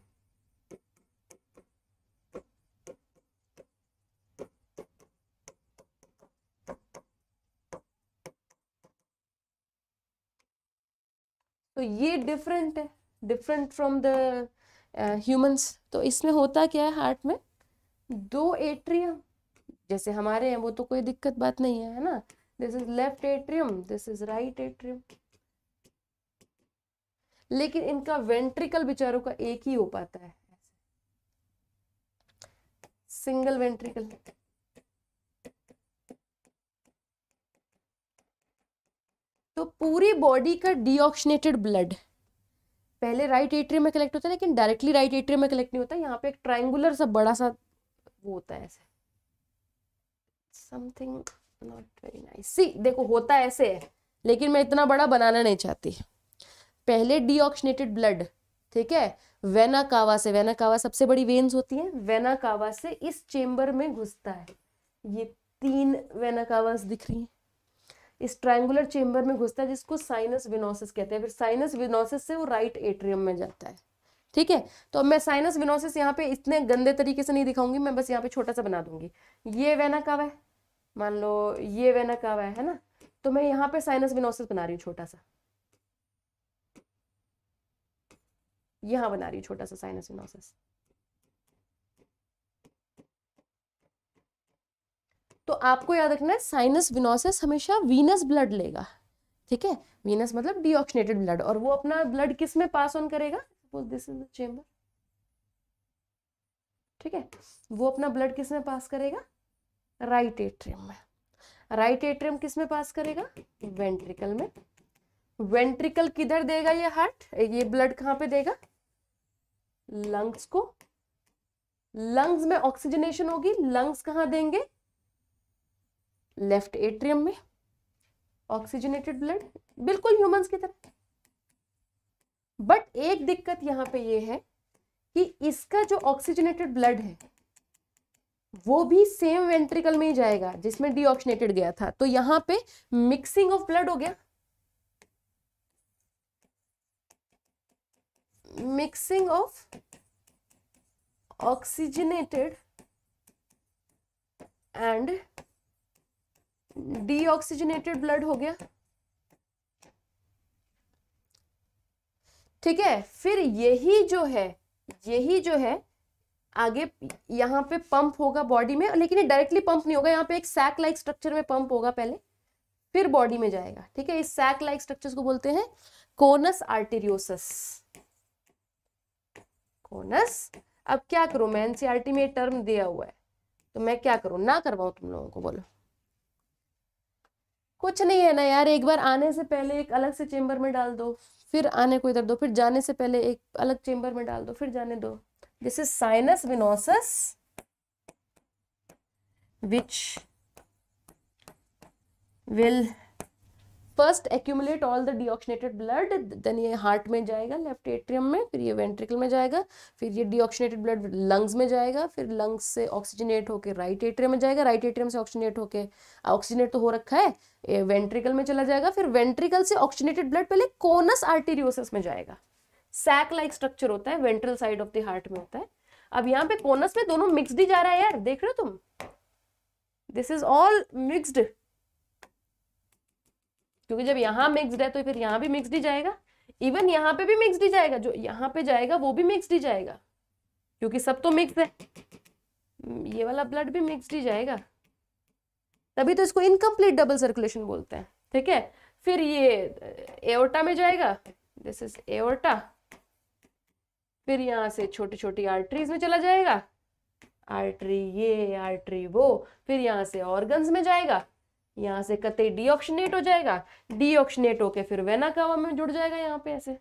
तो ये डिफरेंट है different from the humans uh, तो इसमें होता क्या है हार्ट में दो एट्रियम जैसे हमारे हैं वो तो कोई दिक्कत बात नहीं है है ना this is left atrium this is right atrium लेकिन इनका वेंट्रिकल बेचारों का एक ही हो पाता है सिंगल वेंट्रिकल तो पूरी बॉडी का डिऑक्सीनेटेड ब्लड पहले राइट एट्रियम में कलेक्ट होता है लेकिन डायरेक्टली राइट एट्रियम में कलेक्ट नहीं होता यहाँ पे एक ट्राइंगुलर सा बड़ा सा वो होता है ऐसे something not very nice see देखो होता ऐसे है लेकिन मैं इतना बड़ा बनाना नहीं चाहती पहले डीऑक्सीनेटेड ब्लड ठीक है वेना कावा से वेना कावा सबसे बड़ी वेन्स होती है वेना कावा से इस चेम्बर में घुसता है ये तीन वेना कावास दिख रही हैं इस ट्राइंगुलर चेंबर में घुसता है जिसको साइनस विनोसिस कहते हैं फिर साइनस विनोसिस से वो राइट एट्रियम में जाता है ठीक है तो अब मैं साइनस विनोसिस यहाँ पे इतने गंदे तरीके से नहीं दिखाऊंगी मैं बस यहाँ पे छोटा सा बना दूंगी ये वेना कावा है मान लो ये वेना कावा है, है ना तो मैं यहाँ पे साइनस विनोसिस बना रही हूँ छोटा सा यहाँ बना रही हूँ छोटा सा साइनस विनोसिस तो आपको याद रखना है साइनस विनोसिस हमेशा वीनस ब्लड लेगा ठीक है वीनस मतलब डीऑक्सीनेटेड ब्लड और वो अपना ब्लड किस में पास ऑन करेगा suppose this is the chamber ठीक है वो अपना ब्लड किस में पास करेगा राइट एट्रियम में राइट एट्रियम किस में पास करेगा वेंट्रिकल में वेंट्रिकल किधर देगा ये हार्ट ये ब्लड कहां पे देगा लंग्स को लंग्स में ऑक्सीजनेशन होगी लंग्स कहां देंगे लेफ्ट एट्रियम में ऑक्सीजनेटेड ब्लड बिल्कुल ह्यूमंस की तरह बट एक दिक्कत यहां पे ये है कि इसका जो ऑक्सीजनेटेड ब्लड है वो भी सेम वेंट्रिकल में ही जाएगा जिसमें डीऑक्सीनेटेड गया था तो यहां पे मिक्सिंग ऑफ ब्लड हो गया mixing of oxygenated and deoxygenated blood हो गया ठीक है फिर यही जो है यही जो है आगे यहां पे पंप होगा बॉडी में लेकिन ये डायरेक्टली पंप नहीं होगा यहाँ पे एक सैक लाइक स्ट्रक्चर में पंप होगा पहले फिर बॉडी में जाएगा ठीक है इस सैक लाइक स्ट्रक्चर्स को बोलते हैं कोनस आर्टेरियोसिस कोनस अब क्या करूं मैं एनसीआरटी में टर्म दिया हुआ है तो मैं क्या करूं ना करवाऊं तुम लोगों को बोलो कुछ नहीं है ना यार एक बार आने से पहले एक अलग से चेंबर में डाल दो फिर आने को इधर दो फिर जाने से पहले एक अलग चेंबर में डाल दो फिर जाने दो this is sinus venosus which will first accumulate all the deoxygenated blood then ये हार्ट में जाएगा लेफ्ट एट्रियम में फिर ये वेंट्रिकल में जाएगा फिर ये डिऑक्सीनेटेड ब्लड लंग्स में जाएगा फिर लंग्स से ऑक्सीजनेट होकर राइट एट्रियम में जाएगा राइट एट्रियम से ऑक्सीजनेट होकर ऑक्सीजनेट तो हो रखा है ये वेंट्रिकल में चला जाएगा फिर वेंट्रिकल से ऑक्सीजनेटेड ब्लड पहले कोनस आर्टेरियोसिस में जाएगा सैक लाइक स्ट्रक्चर होता है ventral side of the heart में होता है अब यहाँ पे कोनस में दोनों मिक्सड ही जा रहा है यार देख रहे हो तुम दिस इज ऑल मिक्सड क्योंकि जब यहाँ मिक्सड है तो फिर यहाँ भी मिक्सड ही जाएगा इवन यहाँ पे भी मिक्सड ही जाएगा जो यहाँ पे जाएगा वो भी मिक्सड ही जाएगा क्योंकि सब तो मिक्स है hmm, ये वाला ब्लड भी मिक्सड ही जाएगा तभी तो इसको इनकम्प्लीट डबल सर्कुलेशन बोलते हैं ठीक है फिर ये एओर्टा में जाएगा दिस इज एओर्टा फिर यहाँ से छोटी छोटी आर्टरीज में चला जाएगा आर्टरी ये आर्टरी वो फिर यहाँ से ऑर्गन्स में जाएगा यहाँ से डी डीऑक्सीनेट हो जाएगा डीऑक्सीनेट होके फिर वेना कावा में जुड़ जाएगा यहाँ पे ऐसे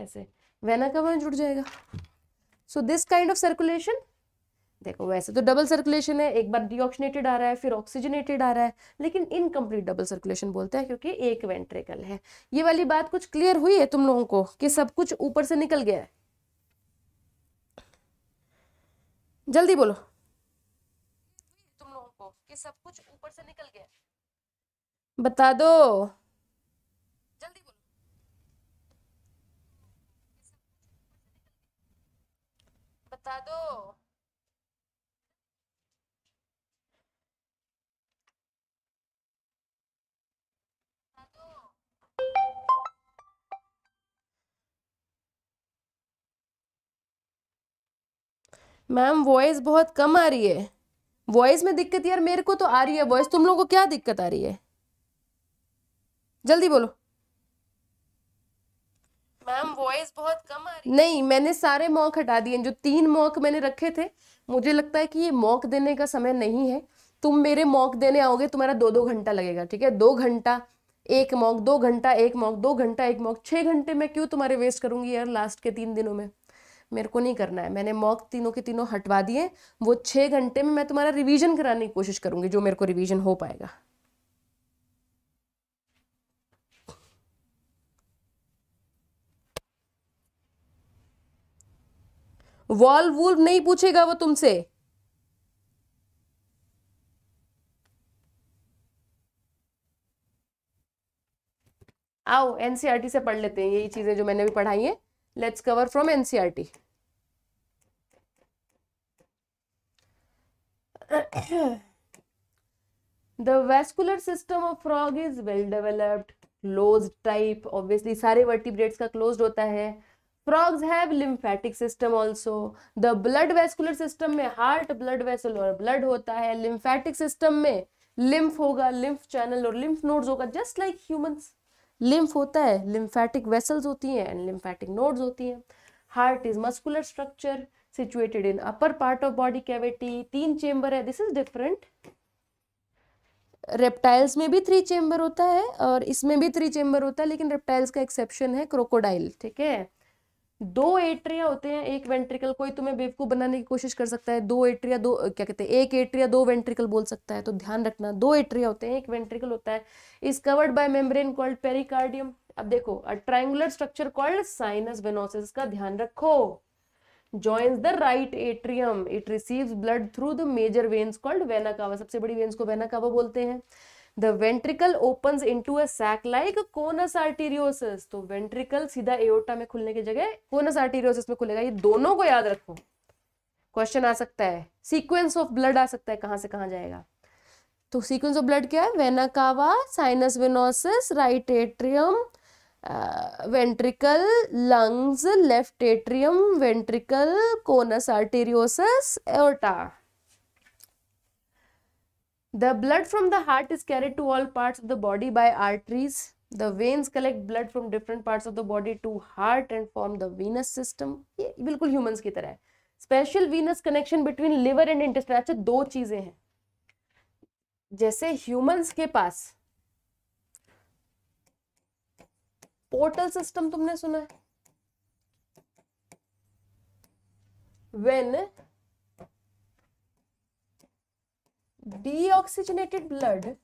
ऐसे वेना कावा में जुड़ जाएगा so this kind of circulation देखो वैसे तो डबल सर्कुलेशन है एक बार डीऑक्सीनेटेड आ रहा है फिर ऑक्सीजनेटेड आ रहा है लेकिन इनकम्प्लीट डबल सर्कुलेशन बोलते हैं क्योंकि एक वेंट्रिकल है ये वाली बात कुछ क्लियर हुई है तुम लोगों को कि सब कुछ ऊपर से निकल गया है जल्दी बोलो कि सब कुछ ऊपर से निकल गया बता दो जल्दी बोलो बता दो मैम वॉइस बहुत कम आ रही है वॉइस में दिक्कत यार मेरे को तो आ रही है वॉइस तुम लोगों को क्या दिक्कत आ रही है जल्दी बोलो मैम वॉइस बहुत कम आ रही नहीं मैंने सारे मॉक हटा दिए जो तीन मॉक मैंने रखे थे मुझे लगता है कि ये मॉक देने का समय नहीं है तुम मेरे मॉक देने आओगे तुम्हारा दो दो घंटा लगेगा ठीक है दो घंटा एक मॉक दो घंटा एक मॉक दो घंटा एक मॉक छह घंटे में क्यों तुम्हारे वेस्ट करूंगी यार लास्ट के तीन दिनों में मेरे को नहीं करना है मैंने मॉक तीनों के तीनों हटवा दिए वो छः घंटे में मैं तुम्हारा रिवीजन कराने की कोशिश करूँगी जो मेरे को रिवीजन हो पाएगा वॉल्व वूल्व नहीं पूछेगा वो तुमसे आओ एनसीआरटी e से पढ़ लेते हैं यही चीजें जो मैंने भी पढ़ाई है let's cover from NCRT. the vascular system of frog is well developed, closed type. Obviously, सारे vertebrates का closed होता है. Frogs have lymphatic system also. The blood vascular system में heart blood vessel और blood होता है. Lymphatic system में lymph होगा, lymph channel और lymph nodes होगा, just like humans. लिम्फ होता है लिम्फेटिक वेसल्स होती हैं एंड लिम्फेटिक नोड्स होती हैं heart is muscular structure situated in upper part of body cavity तीन चेंबर है दिस इज डिफरेंट रेप्टाइल्स में भी थ्री चेंबर होता है और इसमें भी थ्री चेंबर होता है लेकिन रेप्टाइल्स का एक्सेप्शन है क्रोकोडाइल ठीक है दो एट्रिया होते हैं एक वेंट्रिकल कोई तुम्हें बेवकूफ़ बनाने की कोशिश कर सकता है दो एट्रिया दो क्या कहते हैं एक एट्रिया दो वेंट्रिकल बोल सकता है तो ध्यान रखना दो एट्रिया होते हैं एक वेंट्रिकल होता है is covered by membrane called pericardium अब देखो a triangular structure called sinus venosus का ध्यान रखो joins the right atrium it receives blood through the major veins called vena सबसे बड़ी वेन्स को वेना कावा बोलते हैं the ventricle open into a sac like conus arteriosus तो ventricle सीधा एओटा में खुलने की जगह कोनस आर्टीरियोसिस में खुलेगा ये दोनों को याद रखो क्वेश्चन आ सकता है सीक्वेंस ऑफ ब्लड आ सकता है कहां से कहां जाएगा तो सीक्वेंस ऑफ ब्लड क्या है vena cava sinus venosus right atrium ventricle lungs left atrium ventricle conus arteriosus aorta the blood from the heart is carried to all part of the body by arteries the veins collect blood from different part of the body to heart and form the venous system ये बिल्कुल humans की तरह special venous connection between liver and intestine अच्छा दो चीजें हैं जैसे humans के पास पोर्टल सिस्टम तुमने सुना है when deoxygenated blood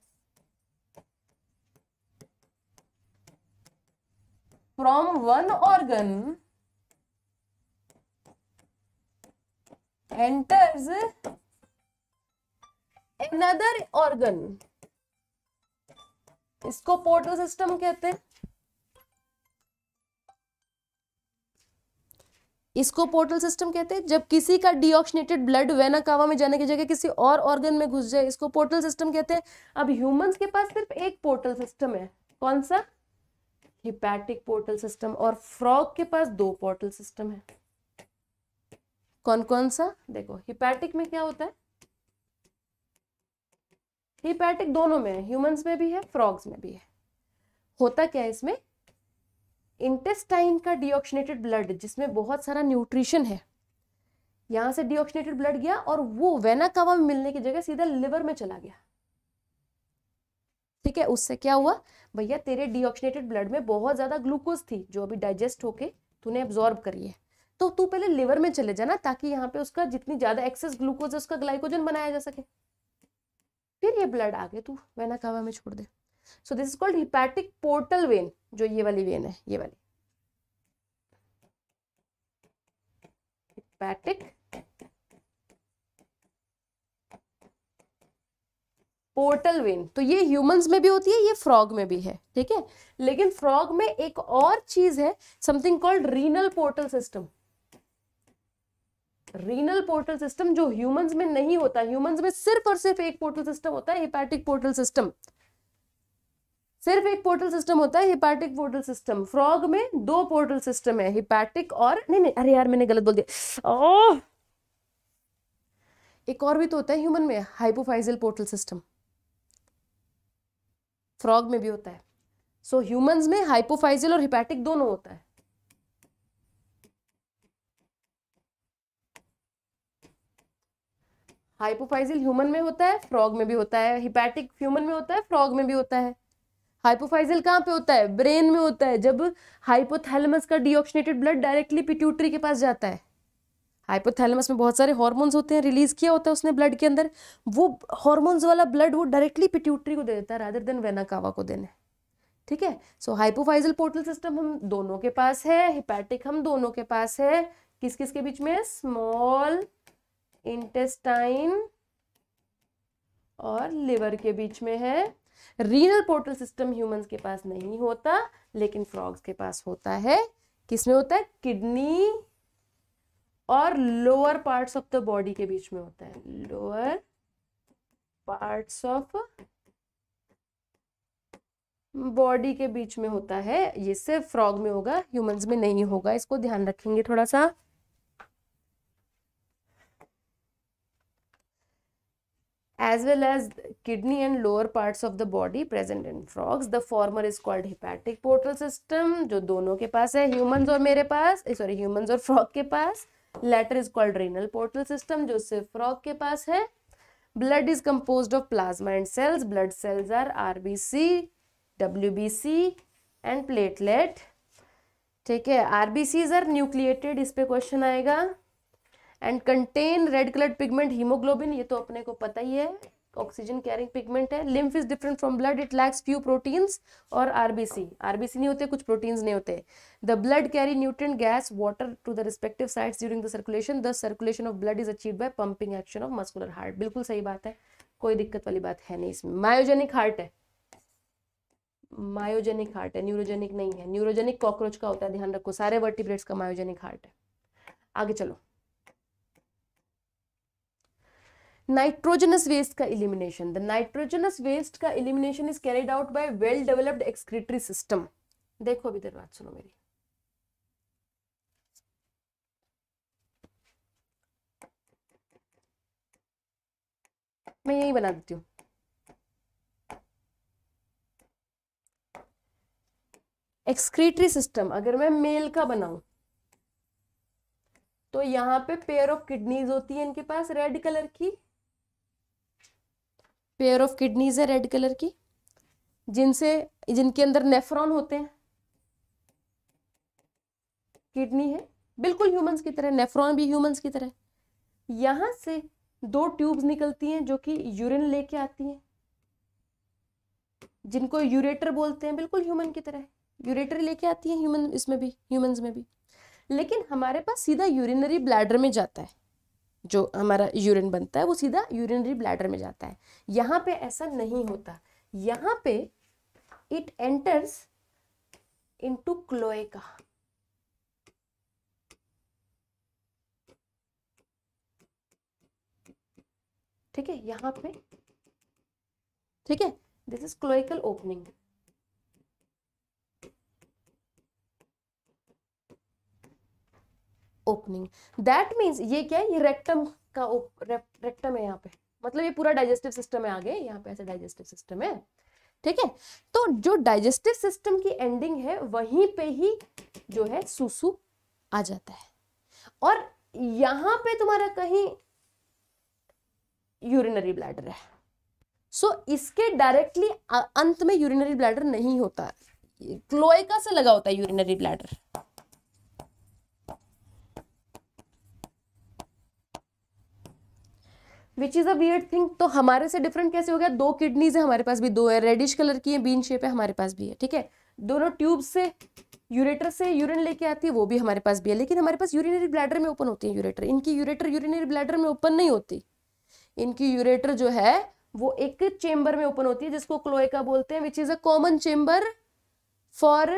from one organ enters another organ इसको पोर्टल सिस्टम कहते हैं इसको पोर्टल सिस्टम कहते हैं जब किसी का डिऑक्सीनेटेड ब्लड वेना कावा में जाने की जगह किसी और ऑर्गन में घुस जाए इसको पोर्टल सिस्टम कहते हैं अब ह्यूमंस के पास सिर्फ एक पोर्टल सिस्टम है कौन सा हिपैटिक पोर्टल सिस्टम और फ्रॉग के पास दो पोर्टल सिस्टम है कौन कौन सा देखो हिपैटिक में क्या होता है हिपैटिक दोनों में है ह्यूमंस में भी है फ्रॉग्स में भी है होता क्या है इसमें इंटेस्टाइन का डिऑक्सीनेटेड ब्लड जिसमें बहुत सारा न्यूट्रिशन है यहाँ से डिऑक्सीनेटेड ब्लड गया और वो वेना कावा में मिलने की जगह सीधा लिवर में चला गया ठीक है उससे क्या हुआ भैया तेरे डिऑक्सीनेटेड ब्लड में बहुत ज़्यादा ग्लूकोज थी जो अभी डाइजेस्ट होके तूने एब्जॉर्ब करी है तो तू पहले लिवर में चले जाना ताकि यहाँ पे उसका जितनी ज़्यादा एक्सेस ग्लूकोज है उसका ग्लाइकोजन बनाया जा सके फिर ये ब्लड आगे तू वेना कावा में छोड़ दे so this is called hepatic portal vein जो ये वाली वेन है ये वाली हिपैटिक पोर्टल वेन तो ये ह्यूमंस में भी होती है ये फ्रॉग में भी है ठीक है लेकिन फ्रॉग में एक और चीज है something called renal portal system renal portal system जो ह्यूमंस में नहीं होता ह्यूमंस में सिर्फ और सिर्फ एक पोर्टल सिस्टम होता है हिपैटिक पोर्टल सिस्टम सिर्फ एक पोर्टल सिस्टम होता है हिपैटिक पोर्टल सिस्टम फ्रॉग में दो पोर्टल सिस्टम है हिपैटिक और नहीं नहीं अरे यार मैंने गलत बोल दिया एक और भी तो होता है ह्यूमन में हाइपोफाइजल पोर्टल सिस्टम फ्रॉग में भी होता है सो so, ह्यूमंस में हाइपोफाइजल और हिपैटिक दोनों होता है हाइपोफाइजिल ह्यूमन में होता है फ्रॉग में भी होता है हिपैटिक ह्यूमन में होता है फ्रॉग में भी होता है हाइपोफाइजल कहाँ पे होता है ब्रेन में होता है जब हाइपोथैलमस का डिऑक्सीनेटेड ब्लड डायरेक्टली पिट्यूटरी के पास जाता है हाइपोथैलमस में बहुत सारे हॉर्मोन्स होते हैं रिलीज किया होता है उसने ब्लड के अंदर वो हॉर्मोन्स वाला ब्लड वो डायरेक्टली पिट्यूटरी को दे देता है रादर देन वेनाकावा को देने ठीक है सो हाइपोफाइजल पोर्टल सिस्टम हम दोनों के पास है हिपैटिक हम दोनों के पास है किस किस के बीच में स्मॉल इंटेस्टाइन और लिवर के बीच में है रीनल पोर्टल सिस्टम ह्यूमंस के पास नहीं होता लेकिन फ्रॉग्स के पास होता है किसमें होता है किडनी और lower parts of the body के बीच में होता है लोअर पार्ट्स ऑफ बॉडी के बीच में होता है ये सिर्फ फ्रॉग में होगा ह्यूमंस में नहीं होगा इसको ध्यान रखेंगे थोड़ा सा as well as kidney and lower parts of the body present in frogs the former is called hepatic portal system jo dono ke paas hai humans aur mere paas sorry humans aur frog ke paas latter is called renal portal system jo sirf frog ke paas hai blood is composed of plasma and cells blood cells are rbc wbc and platelet ठीक है RBCs are nucleated इस पे question आएगा and contain red colour pigment haemoglobin ये तो अपने को पता ही है ऑक्सीजन कैरिंग पिगमेंट है lymph is different from blood it lacks few proteins और आरबीसी आरबीसी नहीं होते कुछ प्रोटीन्स नहीं होते the blood carry nutrient gas water to the respective sites during the circulation the circulation of blood is achieve by pumping action of muscular heart बिल्कुल सही बात है कोई दिक्कत वाली बात है नहीं इसमें मायोजेनिक हार्ट है मायोजेनिक हार्ट है न्यूरोजेनिक नहीं है न्यूरोजेनिक कॉकरोच का होता है ध्यान रखो सारे वर्टिब्रेट्स का मायोजेनिक हार्ट है आगे चलो नाइट्रोजनस वेस्ट का इलिमिनेशन द नाइट्रोजनस वेस्ट का elimination is carried out by well developed excretory system देखो अभी बात सुनो मेरी मैं यही बना देती हूँ एक्सक्रीटरी सिस्टम अगर मैं मेल का बनाऊं तो यहाँ पे पेयर ऑफ किडनीज होती है इनके पास रेड कलर की पेयर ऑफ किडनीज है रेड कलर की जिनसे जिनके अंदर नेफ्रॉन होते हैं किडनी है बिल्कुल ह्यूमंस की तरह नेफ्रॉन भी ह्यूमंस की तरह यहां से दो ट्यूब्स निकलती हैं जो कि यूरिन लेके आती हैं जिनको यूरेटर बोलते हैं बिल्कुल ह्यूमन की तरह यूरेटर लेके आती है ह्यूमन इसमें भी ह्यूमंस में भी लेकिन हमारे पास सीधा यूरिनरी ब्लैडर में जाता है जो हमारा यूरिन बनता है वो सीधा यूरिनरी ब्लैडर में जाता है यहाँ पे ऐसा नहीं होता यहाँ पे इट एंटर्स इनटू क्लोएका ठीक है यहाँ पे ठीक है this is cloacal opening opening that means ये क्या है ये रेक्टम का रेक्टम है यहाँ पे मतलब ये पूरा डाइजेस्टिव सिस्टम है आगे यहाँ पे ऐसे डाइजेस्टिव सिस्टम है ठीक है तो जो डाइजेस्टिव सिस्टम की एंडिंग है वहीं पे ही जो है सुसु आ जाता है और यहां पे तुम्हारा कहीं यूरिनरी ब्लैडर है सो so, इसके डायरेक्टली अंत में यूरिनरी ब्लैडर नहीं होता क्लोएका से लगा होता है urinary bladder which is a weird thing तो हमारे से डिफरेंट कैसे हो गया दो किडनीज है हमारे पास भी दो है रेडिश कलर की है बीन शेप है हमारे पास भी है ठीक है दोनों ट्यूब से यूरेटर से यूरिन लेके आती है वो भी हमारे पास भी है लेकिन हमारे पास यूरिनरी ब्लैडर में ओपन होती है यूरेटर इनकी यूरेटर यूरिनरी ब्लैडर में ओपन नहीं होती इनकी यूरेटर जो है वो एक चेंबर में ओपन होती है जिसको क्लोएका बोलते हैं which is a common chamber for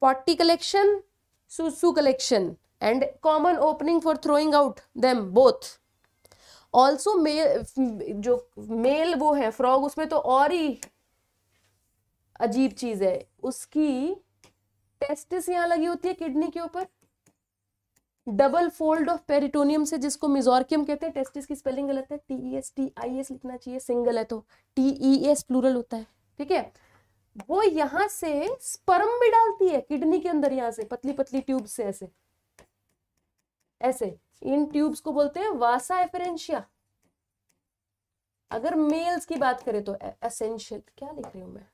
potty collection सुसु collection and common opening for throwing out them both also male जो मेल वो है फ्रॉग उसमें तो और ही अजीब चीज है उसकी टेस्टिस यहां लगी होती है किडनी के ऊपर डबल फोल्ड ऑफ पेरिटोनियम से जिसको मिजोरकियम कहते हैं टेस्टिस की स्पेलिंग गलत है T E S T I S लिखना चाहिए सिंगल है तो टी ई एस प्लूरल होता है ठीक है वो यहां से स्पर्म भी डालती है किडनी के अंदर यहां से पतली पतली ट्यूब से ऐसे ऐसे इन ट्यूब्स को बोलते हैं वासा एफरेंशिया अगर मेल्स की बात करें तो एसेंशियल क्या लिख रही हूं मैं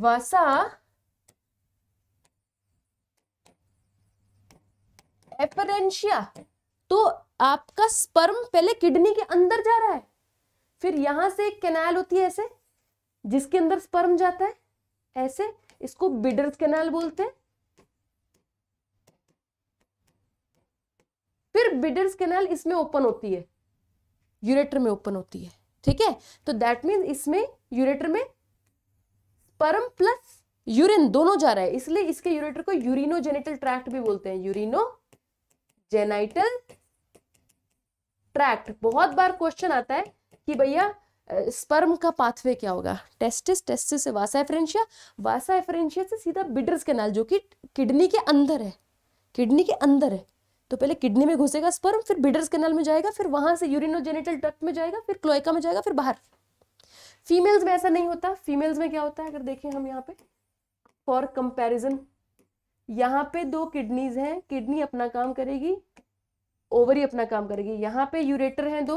वासा एपरेंशिया तो आपका स्पर्म पहले किडनी के अंदर जा रहा है फिर यहां से एक कैनाल होती है ऐसे जिसके अंदर स्पर्म जाता है ऐसे इसको बिडर्स कैनाल बोलते हैं फिर बिडर्स कैनाल इसमें ओपन होती है यूरेटर में ओपन होती है ठीक है तो दैट मीन इसमें यूरेटर में स्पर्म प्लस यूरिन दोनों जा रहा है इसलिए इसके यूरेटर को यूरिनो जेनेटल ट्रैक्ट भी बोलते हैं यूरिनो जेनाइटल ट्रैक्ट बहुत बार क्वेश्चन आता है कि भैया स्पर्म का पाथवे क्या होगा टेस्टिस टेस्टिस से वासा एफरेंशिया वासा एफरेंशिया से सीधा बिडर्स कैनाल जो कि किडनी के अंदर है किडनी के अंदर है तो पहले किडनी में घुसेगा स्पर्म फिर बिडर्स कैनल में जाएगा फिर वहां से यूरिनोजेनिटल ट्रक में जाएगा फिर क्लोएका में जाएगा फिर बाहर फीमेल्स में ऐसा नहीं होता फीमेल्स में क्या होता है अगर देखें हम यहाँ पे फॉर कंपेरिजन यहाँ पे दो किडनीज हैं किडनी अपना काम करेगी ओवरी अपना काम करेगी यहाँ पे यूरेटर हैं दो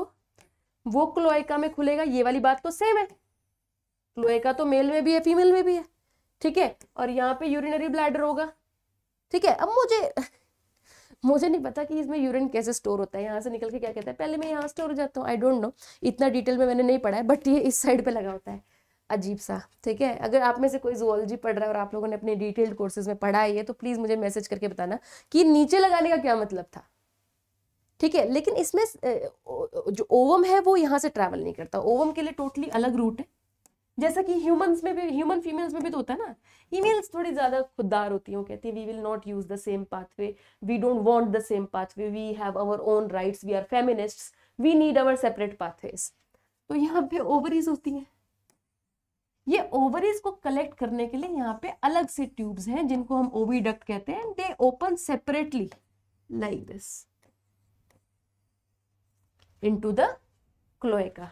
वो क्लोएका में खुलेगा ये वाली बात तो सेम है क्लोएका तो मेल में भी है फीमेल में भी है ठीक है और यहाँ पे यूरिनरी ब्लैडर होगा ठीक है अब मुझे मुझे नहीं पता कि इसमें यूरिन कैसे स्टोर होता है यहाँ से निकल के क्या कहता है पहले मैं यहाँ स्टोर हो जाता हूँ आई डोंट नो इतना डिटेल में मैंने नहीं पढ़ा है बट ये इस साइड पर लगा होता है अजीब सा ठीक है अगर आप में से कोई जोलॉजी पढ़ रहा है और आप लोगों ने अपने डिटेल्ड कोर्सेज में पढ़ा है तो प्लीज़ मुझे मैसेज करके बताना कि नीचे लगाने का क्या मतलब था ठीक है लेकिन इसमें जो ओवम है वो यहाँ से ट्रैवल नहीं करता ओवम के लिए टोटली अलग रूट है जैसा कि ह्यूमंस में भी ह्यूमन फीमेल्स में भी तो होता है ना ईमेल्स थोड़ी ज़्यादा खुददार होती हैं कहती हैं we will not use the same pathway we don't want the same pathway we have our own rights we are feminist we need our separate pathways तो यहाँ पे ओवरीज होती हैं ये ओवरीज को कलेक्ट करने के लिए यहाँ पे अलग से ट्यूब्स हैं जिनको हम ओवीडक्ट कहते हैं they open separately like this into the cloaca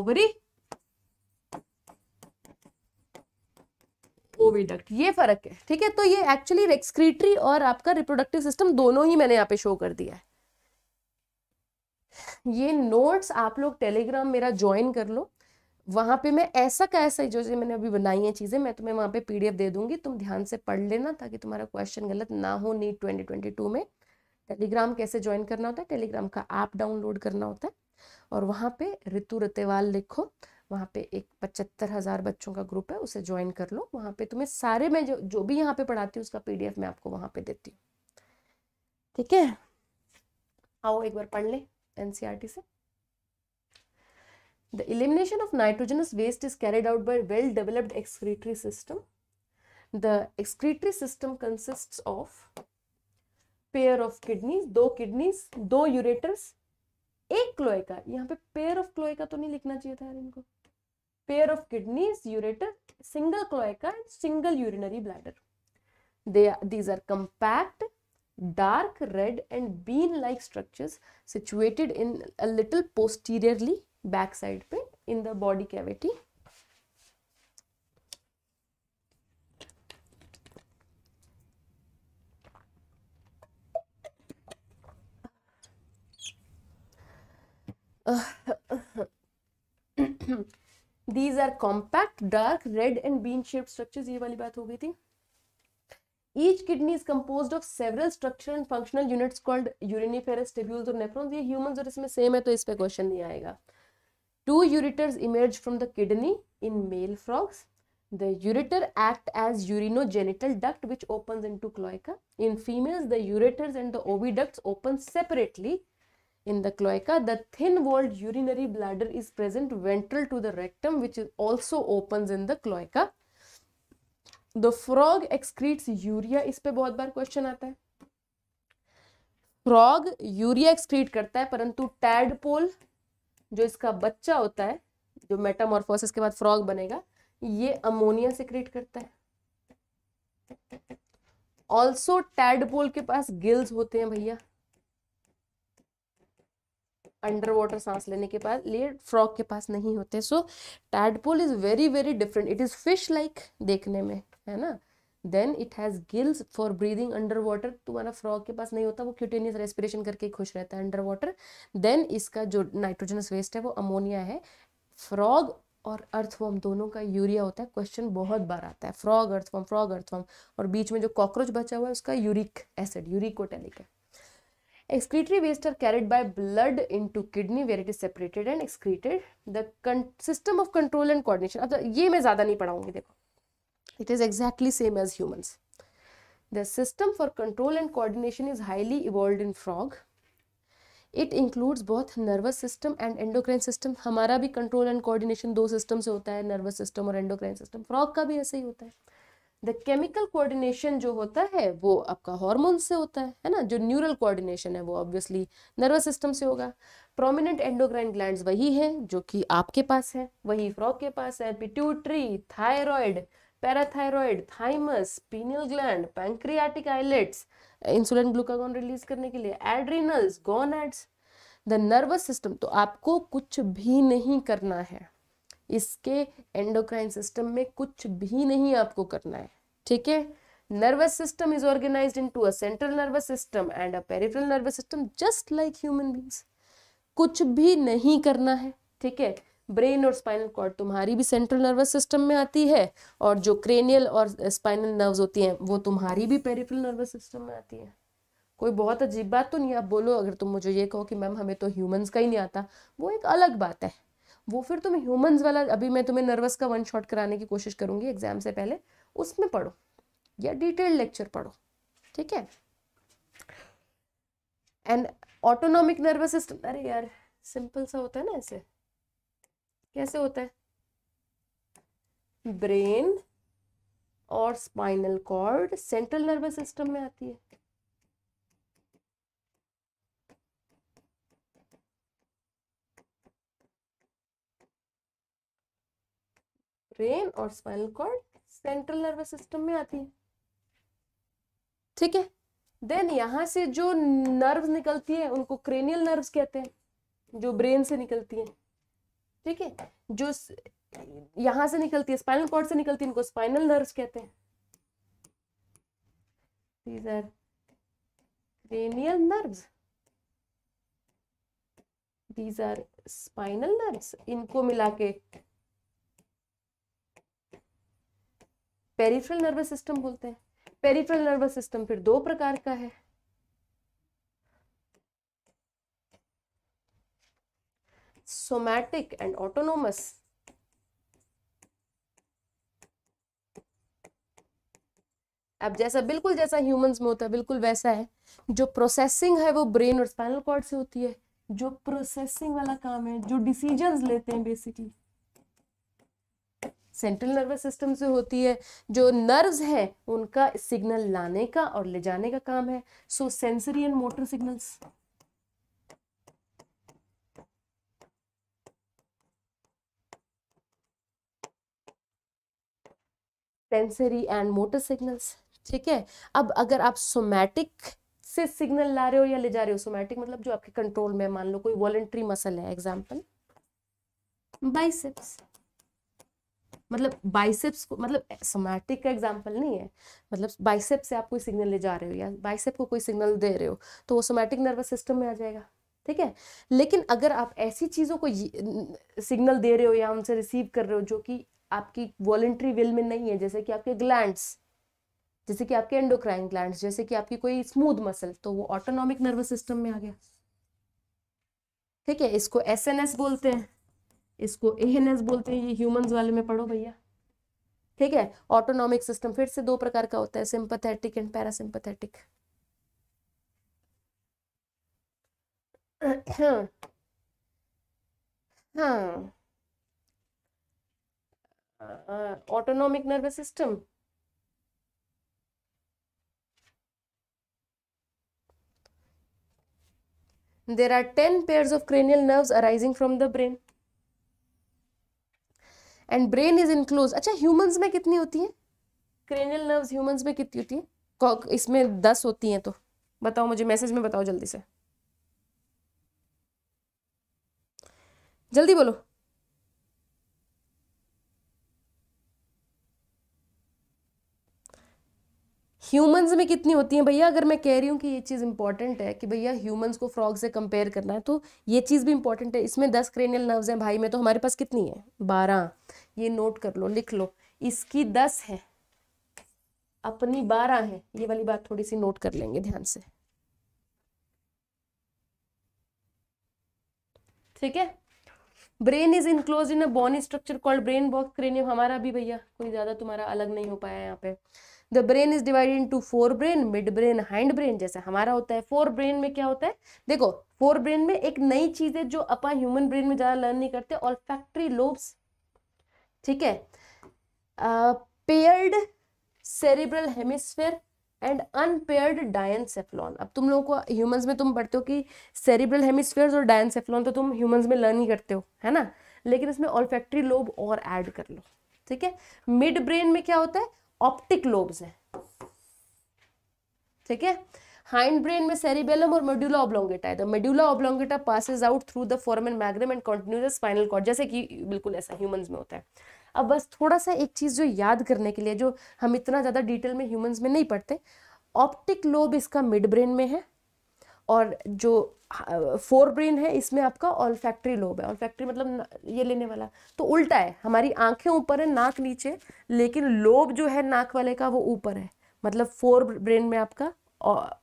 ovary oviduct ये फर्क है ठीक है तो ये एक्चुअली एक्सक्रीटरी और आपका रिप्रोडक्टिव सिस्टम दोनों ही मैंने यहाँ पे शो कर दिया है ये नोट्स आप लोग टेलीग्राम मेरा ज्वाइन कर लो वहां पे मैं ऐसा का ऐसा जो जो मैंने अभी बनाई है चीज़ें मैं तुम्हें वहां पे पीडीएफ दे दूंगी तुम ध्यान से पढ़ लेना ताकि तुम्हारा क्वेश्चन गलत ना हो नीट 2022 में टेलीग्राम कैसे ज्वाइन करना होता है टेलीग्राम का ऐप डाउनलोड करना होता है और वहाँ पे रितु रतेवाल लिखो वहाँ पे एक पचहत्तर हज़ार बच्चों का ग्रुप है उसे ज्वाइन कर लो वहाँ पे तुम्हें सारे मैं जो जो भी यहाँ पे पढ़ाती हूँ उसका पीडीएफ मैं आपको वहाँ पे देती हूँ ठीक है आओ एक बार पढ़ ले एनसीईआरटी e से the elimination of nitrogenous waste is carried out by well developed excretory system the excretory system consist of pair of kidneys दो किडनीज दो यूरेटर्स एक क्लोएका यहाँ पे पेयर ऑफ क्लोएका तो नहीं लिखना चाहिए था इनको pair of kidney ureter single cloaca and single urinary bladder they these are compact dark red and bean like structure situated in little posteriorly back side पे in the body cavity these are compact dark red and bean shape structure ये वाली बात हो गई थी each kidney is compose of several structure and functional units called uriniferous tubules और nephrons ये human और इसमें सेम है तो इस पर क्वेश्चन नहीं आएगा two ureters emerge from the kidney in male frogs the frogs the ureter act as urinogenital duct which opens into cloaca in females the ureters and the oviducts open separately In the cloaca, the thin-walled urinary bladder is present ventral to the rectum which also opens in the cloaca. The frog excretes urea इस पे बहुत बार question आता है frog urea excrete करता है परंतु tadpole जो इसका बच्चा होता है जो मेटामॉर्फोसिस के बाद फ्रॉग बनेगा ये अमोनिया सिक्रीट करता है ऑल्सो टैडपोल के पास गिल्स होते हैं भैया अंडर वाटर सांस लेने के बाद लिए फ्रॉग के पास नहीं होते so tadpole is very very different it is fish like देखने में है ना then it has gills for breathing under water तुम्हारा फ्रॉग के पास नहीं होता वो क्यूटेनियस रेस्पिरेशन करके खुश रहता है अंडर वाटर देन इसका जो नाइट्रोजनस वेस्ट है वो अमोनिया है फ्रॉग और अर्थवॉम दोनों का यूरिया होता है क्वेश्चन बहुत बार आता है फ्रॉग अर्थवॉम फ्रॉग अर्थवॉम और बीच में जो कॉकरोच बचा हुआ है उसका यूरिक एसिड यूरिकोटेलिक है excretory waste are carried by blood into kidney where it is separated and excreted the system of control and coordination अब तो ये मैं ज़्यादा नहीं पढ़ाऊंगी देखो it is exactly same as humans the system for control and coordination is highly evolved in frog it includes both nervous system and endocrine system हमारा भी control and coordination दो सिस्टम से होता है नर्वस सिस्टम और endocrine system frog का भी ऐसे ही होता है द केमिकल कोऑर्डिनेशन जो होता है वो आपका हार्मोन से होता है है ना जो न्यूरल कोऑर्डिनेशन है वो ऑब्वियसली नर्वस सिस्टम से होगा प्रोमिनेंट एंडोग्राइन ग्लैंड्स वही है जो कि आपके पास है वही फ्रॉक के पास है pituitary thyroid parathyroid thymus pineal gland pancreatic islets insulin glucagon release करने के लिए adrenals gonads the nervous system तो आपको कुछ भी नहीं करना है इसके एंडोक्राइन सिस्टम में कुछ भी नहीं आपको करना है ठीक है nervous system is organized into a central nervous system and a peripheral nervous system just like human beings कुछ भी नहीं करना है ठीक है ब्रेन और स्पाइनल कॉर्ड तुम्हारी भी सेंट्रल नर्वस सिस्टम में आती है और जो क्रेनियल और स्पाइनल नर्व्स होती हैं वो तुम्हारी भी पेरिफेरल नर्वस सिस्टम में आती है कोई बहुत अजीब बात तो नहीं आप बोलो अगर तुम मुझे ये कहो कि मैम हमें तो ह्यूमंस का ही नहीं आता वो एक अलग बात है वो फिर तुम ह्यूमंस वाला अभी मैं तुम्हें नर्वस का वन शॉट कराने की कोशिश करूंगी एग्जाम से पहले उसमें पढ़ो या डिटेल लेक्चर पढ़ो ठीक है एंड ऑटोनॉमिक नर्वस सिस्टम अरे यार सिंपल सा होता है ना ऐसे कैसे होता है ब्रेन और spinal cord central nervous system में आती है ब्रेन और spinal cord central nervous system में आती है ठीक है देन यहाँ से जो नर्व्स निकलती है उनको क्रेनियल नर्व्स कहते हैं जो ब्रेन से निकलती है ठीक है जो यहाँ से निकलती है स्पाइनल कॉर्ड से निकलती है उनको स्पाइनल नर्व्स कहते हैं these are cranial nerves these are इनको मिला के पेरिफ्रल नर्वस सिस्टम बोलते हैं पेरिफ्रल नर्वस सिस्टम फिर दो प्रकार का है सोमैटिक एंड ऑटोनोमस अब जैसा बिल्कुल जैसा ह्यूमंस में होता है बिल्कुल वैसा है जो प्रोसेसिंग है वो ब्रेन और स्पाइनल कॉर्ड से होती है जो प्रोसेसिंग वाला काम है जो डिसीजंस लेते हैं बेसिकली सेंट्रल नर्वस सिस्टम से होती है जो नर्व्स हैं उनका सिग्नल लाने का और ले जाने का काम है so sensory and motor signals sensory and motor signals ठीक है अब अगर आप सोमैटिक से सिग्नल ला रहे हो या ले जा रहे हो सोमैटिक मतलब जो आपके कंट्रोल में मान लो कोई वॉलेंट्री मसल है एग्जाम्पल बाइसेप्स मतलब बाइसेप्स को मतलब सोमैटिक का एग्जाम्पल नहीं है मतलब बाइसेप से आप कोई सिग्नल ले जा रहे हो या बाइसेप को कोई सिग्नल दे रहे हो तो वो सोमैटिक नर्वस सिस्टम में आ जाएगा ठीक है लेकिन अगर आप ऐसी चीज़ों को सिग्नल दे रहे हो या उनसे रिसीव कर रहे हो जो कि आपकी वॉलेंट्री विल में नहीं है जैसे कि आपके ग्लैंड्स जैसे कि आपके एंडोक्राइन ग्लैंड्स जैसे कि आपकी कोई स्मूथ मसल तो वो ऑटोनॉमिक नर्वस सिस्टम में आ गया ठीक है इसको एस बोलते हैं इसको एहनेस बोलते हैं ये ह्यूमंस वाले में पढ़ो भैया ठीक है ऑटोनॉमिक सिस्टम फिर से दो प्रकार का होता है sympathetic and parasympathetic autonomic nervous system there are ten pair of cranial nerve arising from the brain and brain is enclose अच्छा ह्यूमंस में कितनी होती है क्रेनियल नर्व्स ह्यूमंस में कितनी होती है इसमें दस होती हैं तो बताओ मुझे मैसेज में बताओ जल्दी से जल्दी बोलो ह्यूमंस में कितनी होती हैं भैया अगर मैं कह रही हूँ कि ये चीज़ इंपॉर्टेंट है कि भैया ह्यूमंस को फ्रॉग से कंपेयर करना है तो ये चीज़ भी इंपॉर्टेंट है इसमें दस क्रेनियल नर्व्स हैं भाई में तो हमारे पास कितनी है बारह ये नोट कर लो लिख लो इसकी दस है अपनी बारह है ये वाली बात थोड़ी सी नोट कर लेंगे ध्यान से ठीक है brain is enclose in a bony structure called brain box cranium हमारा भी भैया कोई ज्यादा तुम्हारा अलग नहीं हो पाया यहाँ पे the brain is divided into fore brain mid brain hind brain जैसे हमारा होता है फोर ब्रेन में क्या होता है देखो फोर ब्रेन में एक नई चीज है जो अपन ह्यूमन ब्रेन में ज्यादा लर्न नहीं करते और फैक्ट्री लोब्स ठीक है paired cerebral hemisphere and unpaired diencephalon अब तुम लोगों को ह्यूमंस में तुम पढ़ते हो कि सेरिब्रल हेमिस्फेयर और डायनसेफ्लॉन तो तुम ह्यूमंस में लर्न ही करते हो है ना लेकिन इसमें ऑल फैक्ट्री लोब और ऐड कर लो ठीक है मिड ब्रेन में क्या होता है ऑप्टिक लोब्स हैं ठीक है हाइंड ब्रेन में सेरिबेलम और मेड्यूला ऑब्लोंगेटा है the medulla oblongata passes out through the foramen magnum and continue spinal cord जैसे कि बिल्कुल ऐसा ह्यूमंस में होता है अब बस थोड़ा सा एक चीज जो याद करने के लिए जो हम इतना ज्यादा डिटेल में ह्यूमंस में नहीं पढ़ते ऑप्टिक लोब इसका मिड ब्रेन में है और जो फोर ब्रेन है इसमें आपका ऑल फैक्ट्री लोब है ऑल फैक्ट्री मतलब ये लेने वाला तो उल्टा है हमारी आंखें ऊपर है नाक नीचे लेकिन लोब जो है नाक वाले का वो ऊपर है मतलब फोर ब्रेन में आपका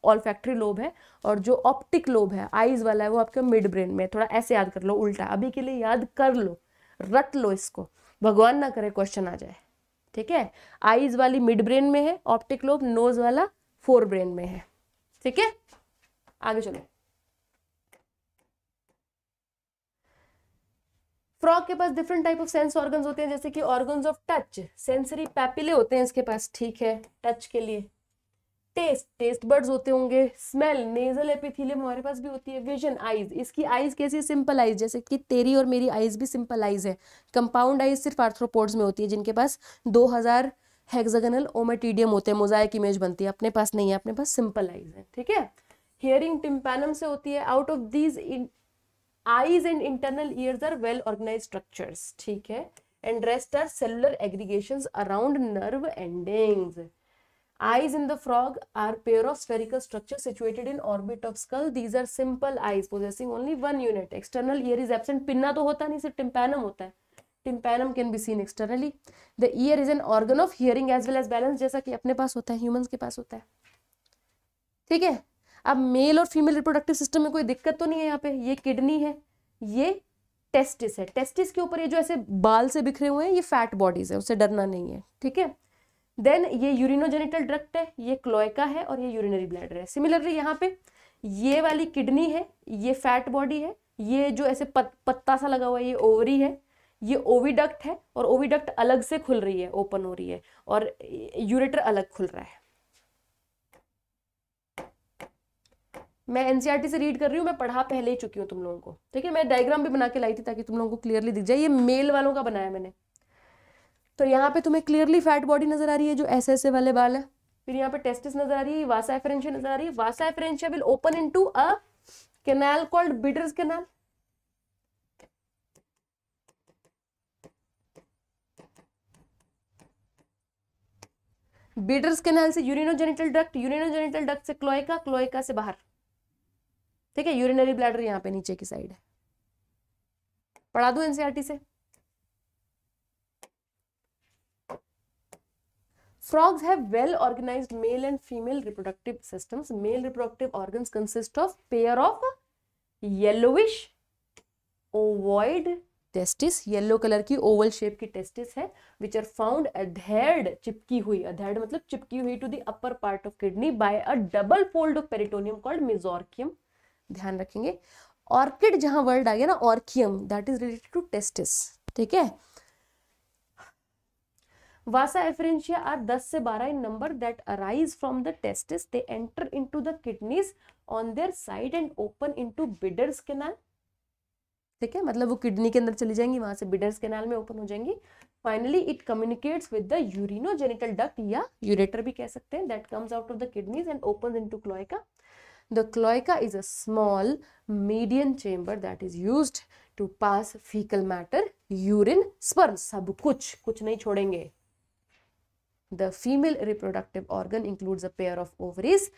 ऑल फैक्ट्री लोब है और जो ऑप्टिक लोब है आईज वाला है वो आपका मिड ब्रेन में थोड़ा ऐसे याद कर लो उल्टा अभी के लिए याद कर लो रट लो इसको भगवान ना करे क्वेश्चन आ जाए ठीक है आईज वाली मिड ब्रेन में है ऑप्टिक लोब नोज वाला फोर ब्रेन में है ठीक है आगे चलो फ्रॉग के पास different type of sense organ होते हैं जैसे कि organ of touch sensory papillae होते हैं इसके पास ठीक है टच के लिए टेस्ट टेस्ट बर्ड्स होते होंगे स्मेल नेजल एपिथीलियम हमारे पास भी होती है विजन आईज इसकी आईज कैसी सिंपल आईज जैसे कि तेरी और मेरी आईज भी सिंपल आईज है कंपाउंड आईज सिर्फ आर्थ्रोपोड्स में होती है जिनके पास 2000 हजार हेक्सागोनल ओमेटिडियम होते हैं मोजाइक इमेज बनती है अपने पास नहीं है अपने पास सिंपल आईज है ठीक है हियरिंग टिम्पैनम से होती है out of these eyes and internal ears are well organise structures ठीक है and rest are cellular aggregation around nerve endings eyes in the frog are pair of spherical structures situated in orbit of skull these are simple eyes possessing only one unit external ear is absent pinna to hota nahi sirf tympanum hota hai tympanum can be seen externally the ear is an organ of hearing as well as balance jaisa ki apne paas hota hai humans ke paas hota hai theek hai अब male और female reproductive system में कोई दिक्कत तो नहीं है यहाँ पे ये किडनी है ये टेस्टिस है टेस्टिस के ऊपर ये जो ऐसे बाल से बिखरे हुए हैं ये फैट बॉडीज है उससे डरना नहीं है ठीक है देन ये यूरिनोजेनिटल ड्रक्ट है ये क्लोएका है और ये यूरिनरी ब्लैडर है सिमिलरली यहाँ पे ये वाली किडनी है ये फैट बॉडी है ये जो ऐसे पत, पत्ता सा लगा हुआ है ये ओवरी है ये ओविडक्ट है और ओविडक्ट अलग से खुल रही है ओपन हो रही है और यूरेटर अलग खुल रहा है मैं एनसीईआरटी e से रीड कर रही हूँ मैं पढ़ा पहले ही चुकी हूँ तुम लोगों को ठीक है मैं डायग्राम भी बना के लाई थी ताकि तुम लोगों को क्लियरली दिख जाए ये मेल वालों का बनाया मैंने तो यहाँ पे तुम्हें क्लियरली फैट बॉडी नजर आ रही है जो ऐसे ऐसे वाले बाल है फिर यहाँ पे टेस्टिस नजर आ रही है वासा एफरेंशिया नजर आ रही है vasa efferentia will open into a canal called Bidder's canal Bidder's canal से यूरिनोजेनिटल डक्ट यूरिनोजेनिटल डक्ट से क्लोएका क्लोएका से बाहर ठीक है यूरिनरी ब्लैडर यहाँ पे नीचे की साइड है पढ़ा दू एनसीआरटी e से frogs have well organized male and female reproductive systems male reproductive organs consist of pair of yellowish ovoid testis yellow colour की ओवल शेप की टेस्टिस है विच आर फाउंड अधेड चिपकी हुई अधेड मतलब चिपकी हुई to the upper part of kidney by a double fold of peritoneum called mesorchium ध्यान रखेंगे ऑर्किड जहां वर्ड आ गया ना orchium that is related to testis ठीक है वासा एफरेंशिया आर 10 से 12 in number that arise from the testis they enter into the kidneys on their side and open into Bidder's canal ठीक है मतलब वो किडनी के अंदर चली जाएंगी वहां से बिडर्स कैनाल में ओपन हो जाएंगी finally it communicates with the urinogenital duct या यूरेटर भी कह सकते हैं that comes out of the kidneys and open into cloaca The cloaca is a small median chamber that is used to pass fecal matter, urine, sperm. sab kuch kuch nahi chhodenge The female reproductive organ includes a pair of ovaries.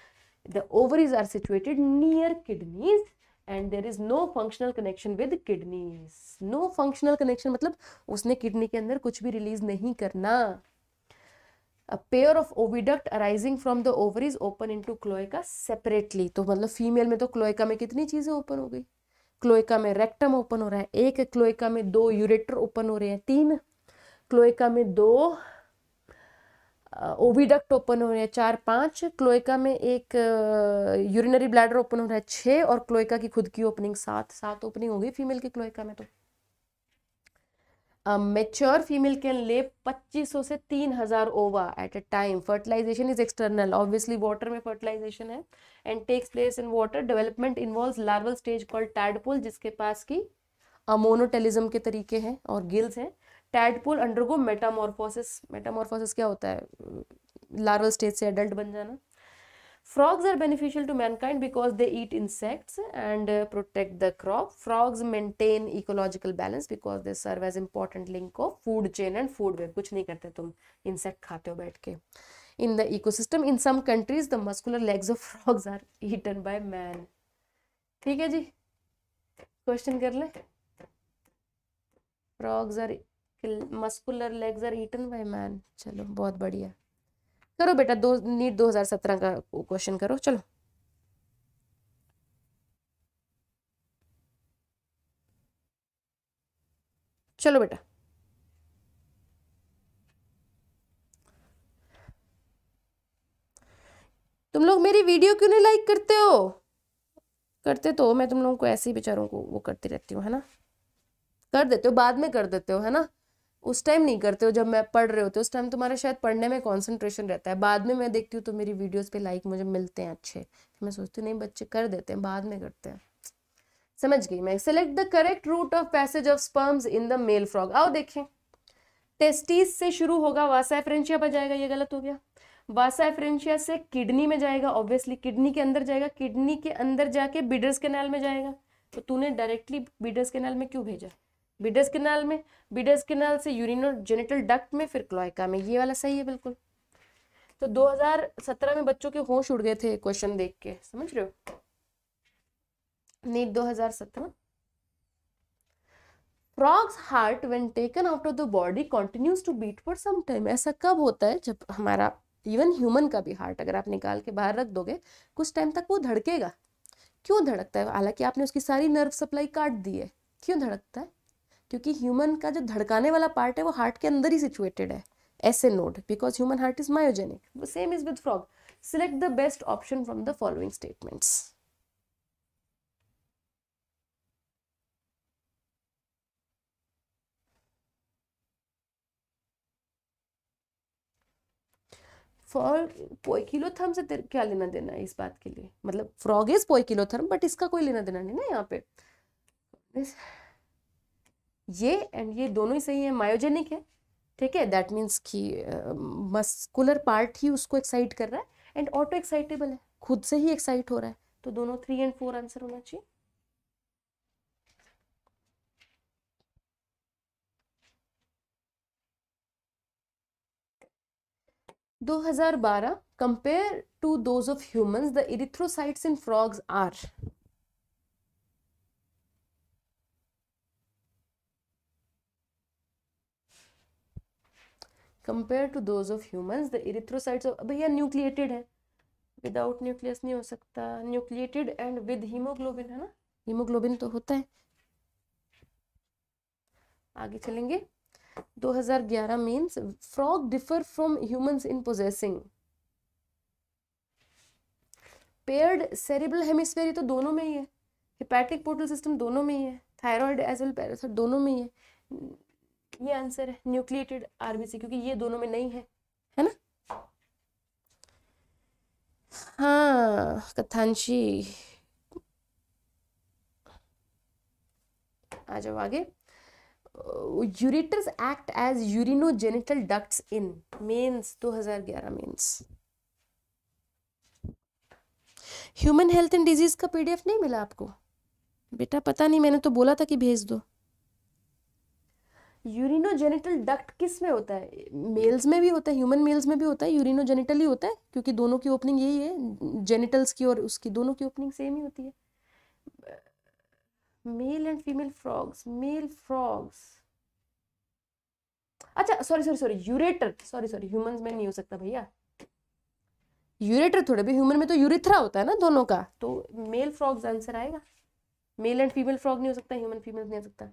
The ovaries are situated near kidneys and there is no functional connection with kidneys. No functional connection matlab usne kidney ke andar kuch bhi release nahi karna a pair of oviduct arising from the ovaries open into cloaca separately तो मतलब female में तो cloaca में कितनी चीज़ें open हो गई cloaca में रेक्टम ओपन हो रहा है एक क्लोएका में दो यूरेटर ओपन हो रहे हैं तीन क्लोएका में दो ओविडक्ट ओपन हो रहे हैं चार पाँच क्लोएका में एक यूरिनरी ब्लैडर ओपन हो रहा है छः और क्लोएका की खुद की ओपनिंग सात सात ओपनिंग होगी फीमेल की क्लोएका में तो मेच्योर फीमेल कैन ले 2500 से 3000 ova at a time fertilisation is external obviously water में फर्टिलाइजेशन है and takes place in water development involve larval stage called tadpole जिसके पास की अमोनोटेलिज्म के तरीके हैं और गिल्स हैं टैडपोल अंडरगो मेटामोरफोसिस मेटामोरफोसिस क्या होता है लार्वल स्टेज से एडल्ट बन जाना frogs are beneficial to mankind because they eat insects and uh, protect the crop frogs maintain ecological balance because they serve as important link of food chain and food web kuch nahi karte tum insect khate ho baith ke in the ecosystem in some countries the muscular legs of frogs are eaten by man theek hai ji question kar le frogs are muscular legs are eaten by man chalo bahut badhiya करो बेटा दो NEET 2017 का question करो चलो चलो बेटा तुम लोग मेरी वीडियो क्यों नहीं लाइक करते हो करते तो मैं तुम लोगों को ऐसे ही बेचारों को वो करती रहती हूँ है ना कर देते हो बाद में कर देते हो है ना उस टाइम नहीं करते हो जब मैं पढ़ रहे होते हो उस टाइम तुम्हारा शायद पढ़ने में कॉन्सेंट्रेशन रहता है बाद में मैं देखती हूँ तो मेरी वीडियोस पे लाइक मुझे मिलते हैं अच्छे मैं सोचती हूँ नहीं बच्चे कर देते हैं बाद में करते हैं समझ गई मैं select the correct route of passage of sperms in the male frog आओ देखें टेस्टिस से शुरू होगा वासा एफ्रेंशिया पर जाएगा ये गलत हो गया वासा एफ्रेंशिया से किडनी में जाएगा ऑब्वियसली किडनी के अंदर जाएगा किडनी के अंदर जाके बिडर्स कैनाल में जाएगा तो तूने डायरेक्टली बिडर्स कैनाल में क्यों भेजा बिडस किनाल में बिडस किनाल से यूरिनो जेनेटल डक्ट में फिर क्लोइका में ये वाला सही है बिल्कुल तो 2017 में बच्चों के होश उड़ गए थे क्वेश्चन देख के समझ रहे हो NEET 2017 frog's heart when taken out of the body continues to beat for some time ऐसा कब होता है जब हमारा इवन ह्यूमन का भी हार्ट अगर आप निकाल के बाहर रख दोगे कुछ टाइम तक वो धड़केगा क्यों धड़कता है हालांकि आपने उसकी सारी नर्व सप्लाई काट दी है क्यों धड़कता है क्योंकि ह्यूमन का जो धड़काने वाला पार्ट है वो हार्ट के अंदर ही सिचुएटेड है ऐसे node because human heart is myogenic same is with frog select the best option from the following statements for poikilotherm से क्या लेना देना है इस बात के लिए मतलब फ्रॉग इज पोइकिलोथर्म बट इसका कोई लेना देना नहीं ना यहाँ पे ये एंड ये दोनों ही सही है मायोजेनिक है ठीक है दैट मीन्स कि मस्कुलर पार्ट ही उसको एक्साइट कर रहा है एंड ऑटो एक्साइटेबल है खुद से ही एक्साइट हो रहा है तो दोनों थ्री एंड फोर आंसर होना चाहिए दो हजार बारह compare to those of humans the erythrocytes in frogs are compare to those of humans the erythrocytes of भैया न्यूक्लिएटेड है विदाउट न्यूक्लियस नहीं हो सकता न्यूक्लिएटेड एंड विद हीमोग्लोबिन है ना हीमोग्लोबिन तो होता है आगे चलेंगे 2011 means frog differ from humans in possessing paired cerebral hemisphere तो दोनों में ही है हिपैटिक पोर्टल सिस्टम दोनों में ही है थायराइड एज वेल पैरासाइट दोनों में ही है ये आंसर है न्यूक्लिएटेड आरबीसी क्योंकि ये दोनों में नहीं है है ना हाँ कथांशी आ जाओ आगे ureters act as genital duct in हजार 2011 means human health and disease का पीडीएफ नहीं मिला आपको बेटा पता नहीं मैंने तो बोला था कि भेज दो यूरिनोजेनिटल डक्ट किस में होता है मेल्स में भी होता है ह्यूमन मेल्स में भी होता है यूरिनोजेनिटल ही होता है क्योंकि दोनों की ओपनिंग यही है जेनिटल्स की और उसकी दोनों की ओपनिंग सेम ही होती है male and female frogs male frogs अच्छा sorry sorry sorry ureter sorry sorry human में नहीं हो सकता भैया यूरेटर थोड़े भी ह्यूमन में तो यूरिथ्रा होता है ना दोनों का तो मेल फ्रॉग्स आंसर आएगा मेल एंड फीमेल फ्रॉग नहीं हो सकता ह्यूमन फीमेल नहीं हो सकता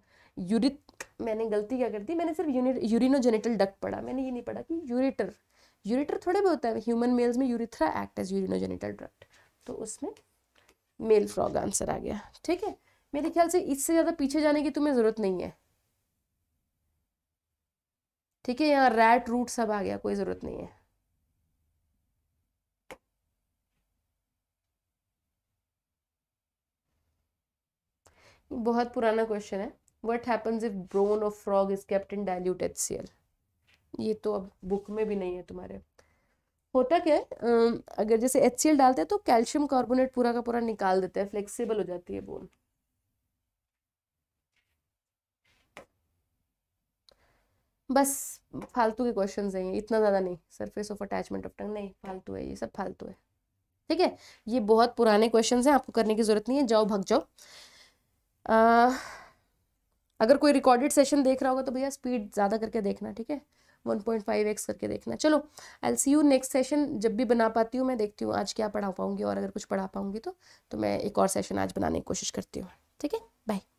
यूरिक मैंने गलती क्या कर दी मैंने सिर्फ यूरिनोजेनिटल डक्ट पढ़ा मैंने ये नहीं पढ़ा कि यूरिटर यूरिटर थोड़े बहुत है ह्यूमन मेल्स में urethra act as urinogenital duct तो उसमें मेल फ्रॉग आंसर आ गया ठीक है मेरे ख्याल से इससे ज़्यादा पीछे जाने की तुम्हें ज़रूरत नहीं है ठीक है यहाँ रैट रूट सब आ गया कोई ज़रूरत नहीं है बहुत पुराना क्वेश्चन है what happens if brawn of frog is kept in dilute HCl ये तो अब बुक में भी नहीं है तुम्हारे होता क्या है अगर जैसे एच डालते हैं तो कैल्शियम कार्बोनेट पूरा का पूरा निकाल देते हैं फ्लेक्सिबल हो जाती है बोन बस फालतू के क्वेश्चन हैं इतना ज़्यादा नहीं surface of attachment of tongue नहीं फालतू है ये सब फालतू है ठीक है ये बहुत पुराने क्वेश्चन हैं आपको करने की ज़रूरत नहीं है जाओ भग जाओ आ, अगर कोई रिकॉर्डेड सेशन देख रहा होगा तो भैया स्पीड ज़्यादा करके देखना ठीक है वन पॉइंट फाइव एक्स करके देखना चलो I see you next session जब भी बना पाती हूँ मैं देखती हूँ आज क्या पढ़ा पाऊँगी और अगर कुछ पढ़ा पाऊँगी तो तो मैं एक और सेशन आज बनाने की कोशिश करती हूँ ठीक है बाय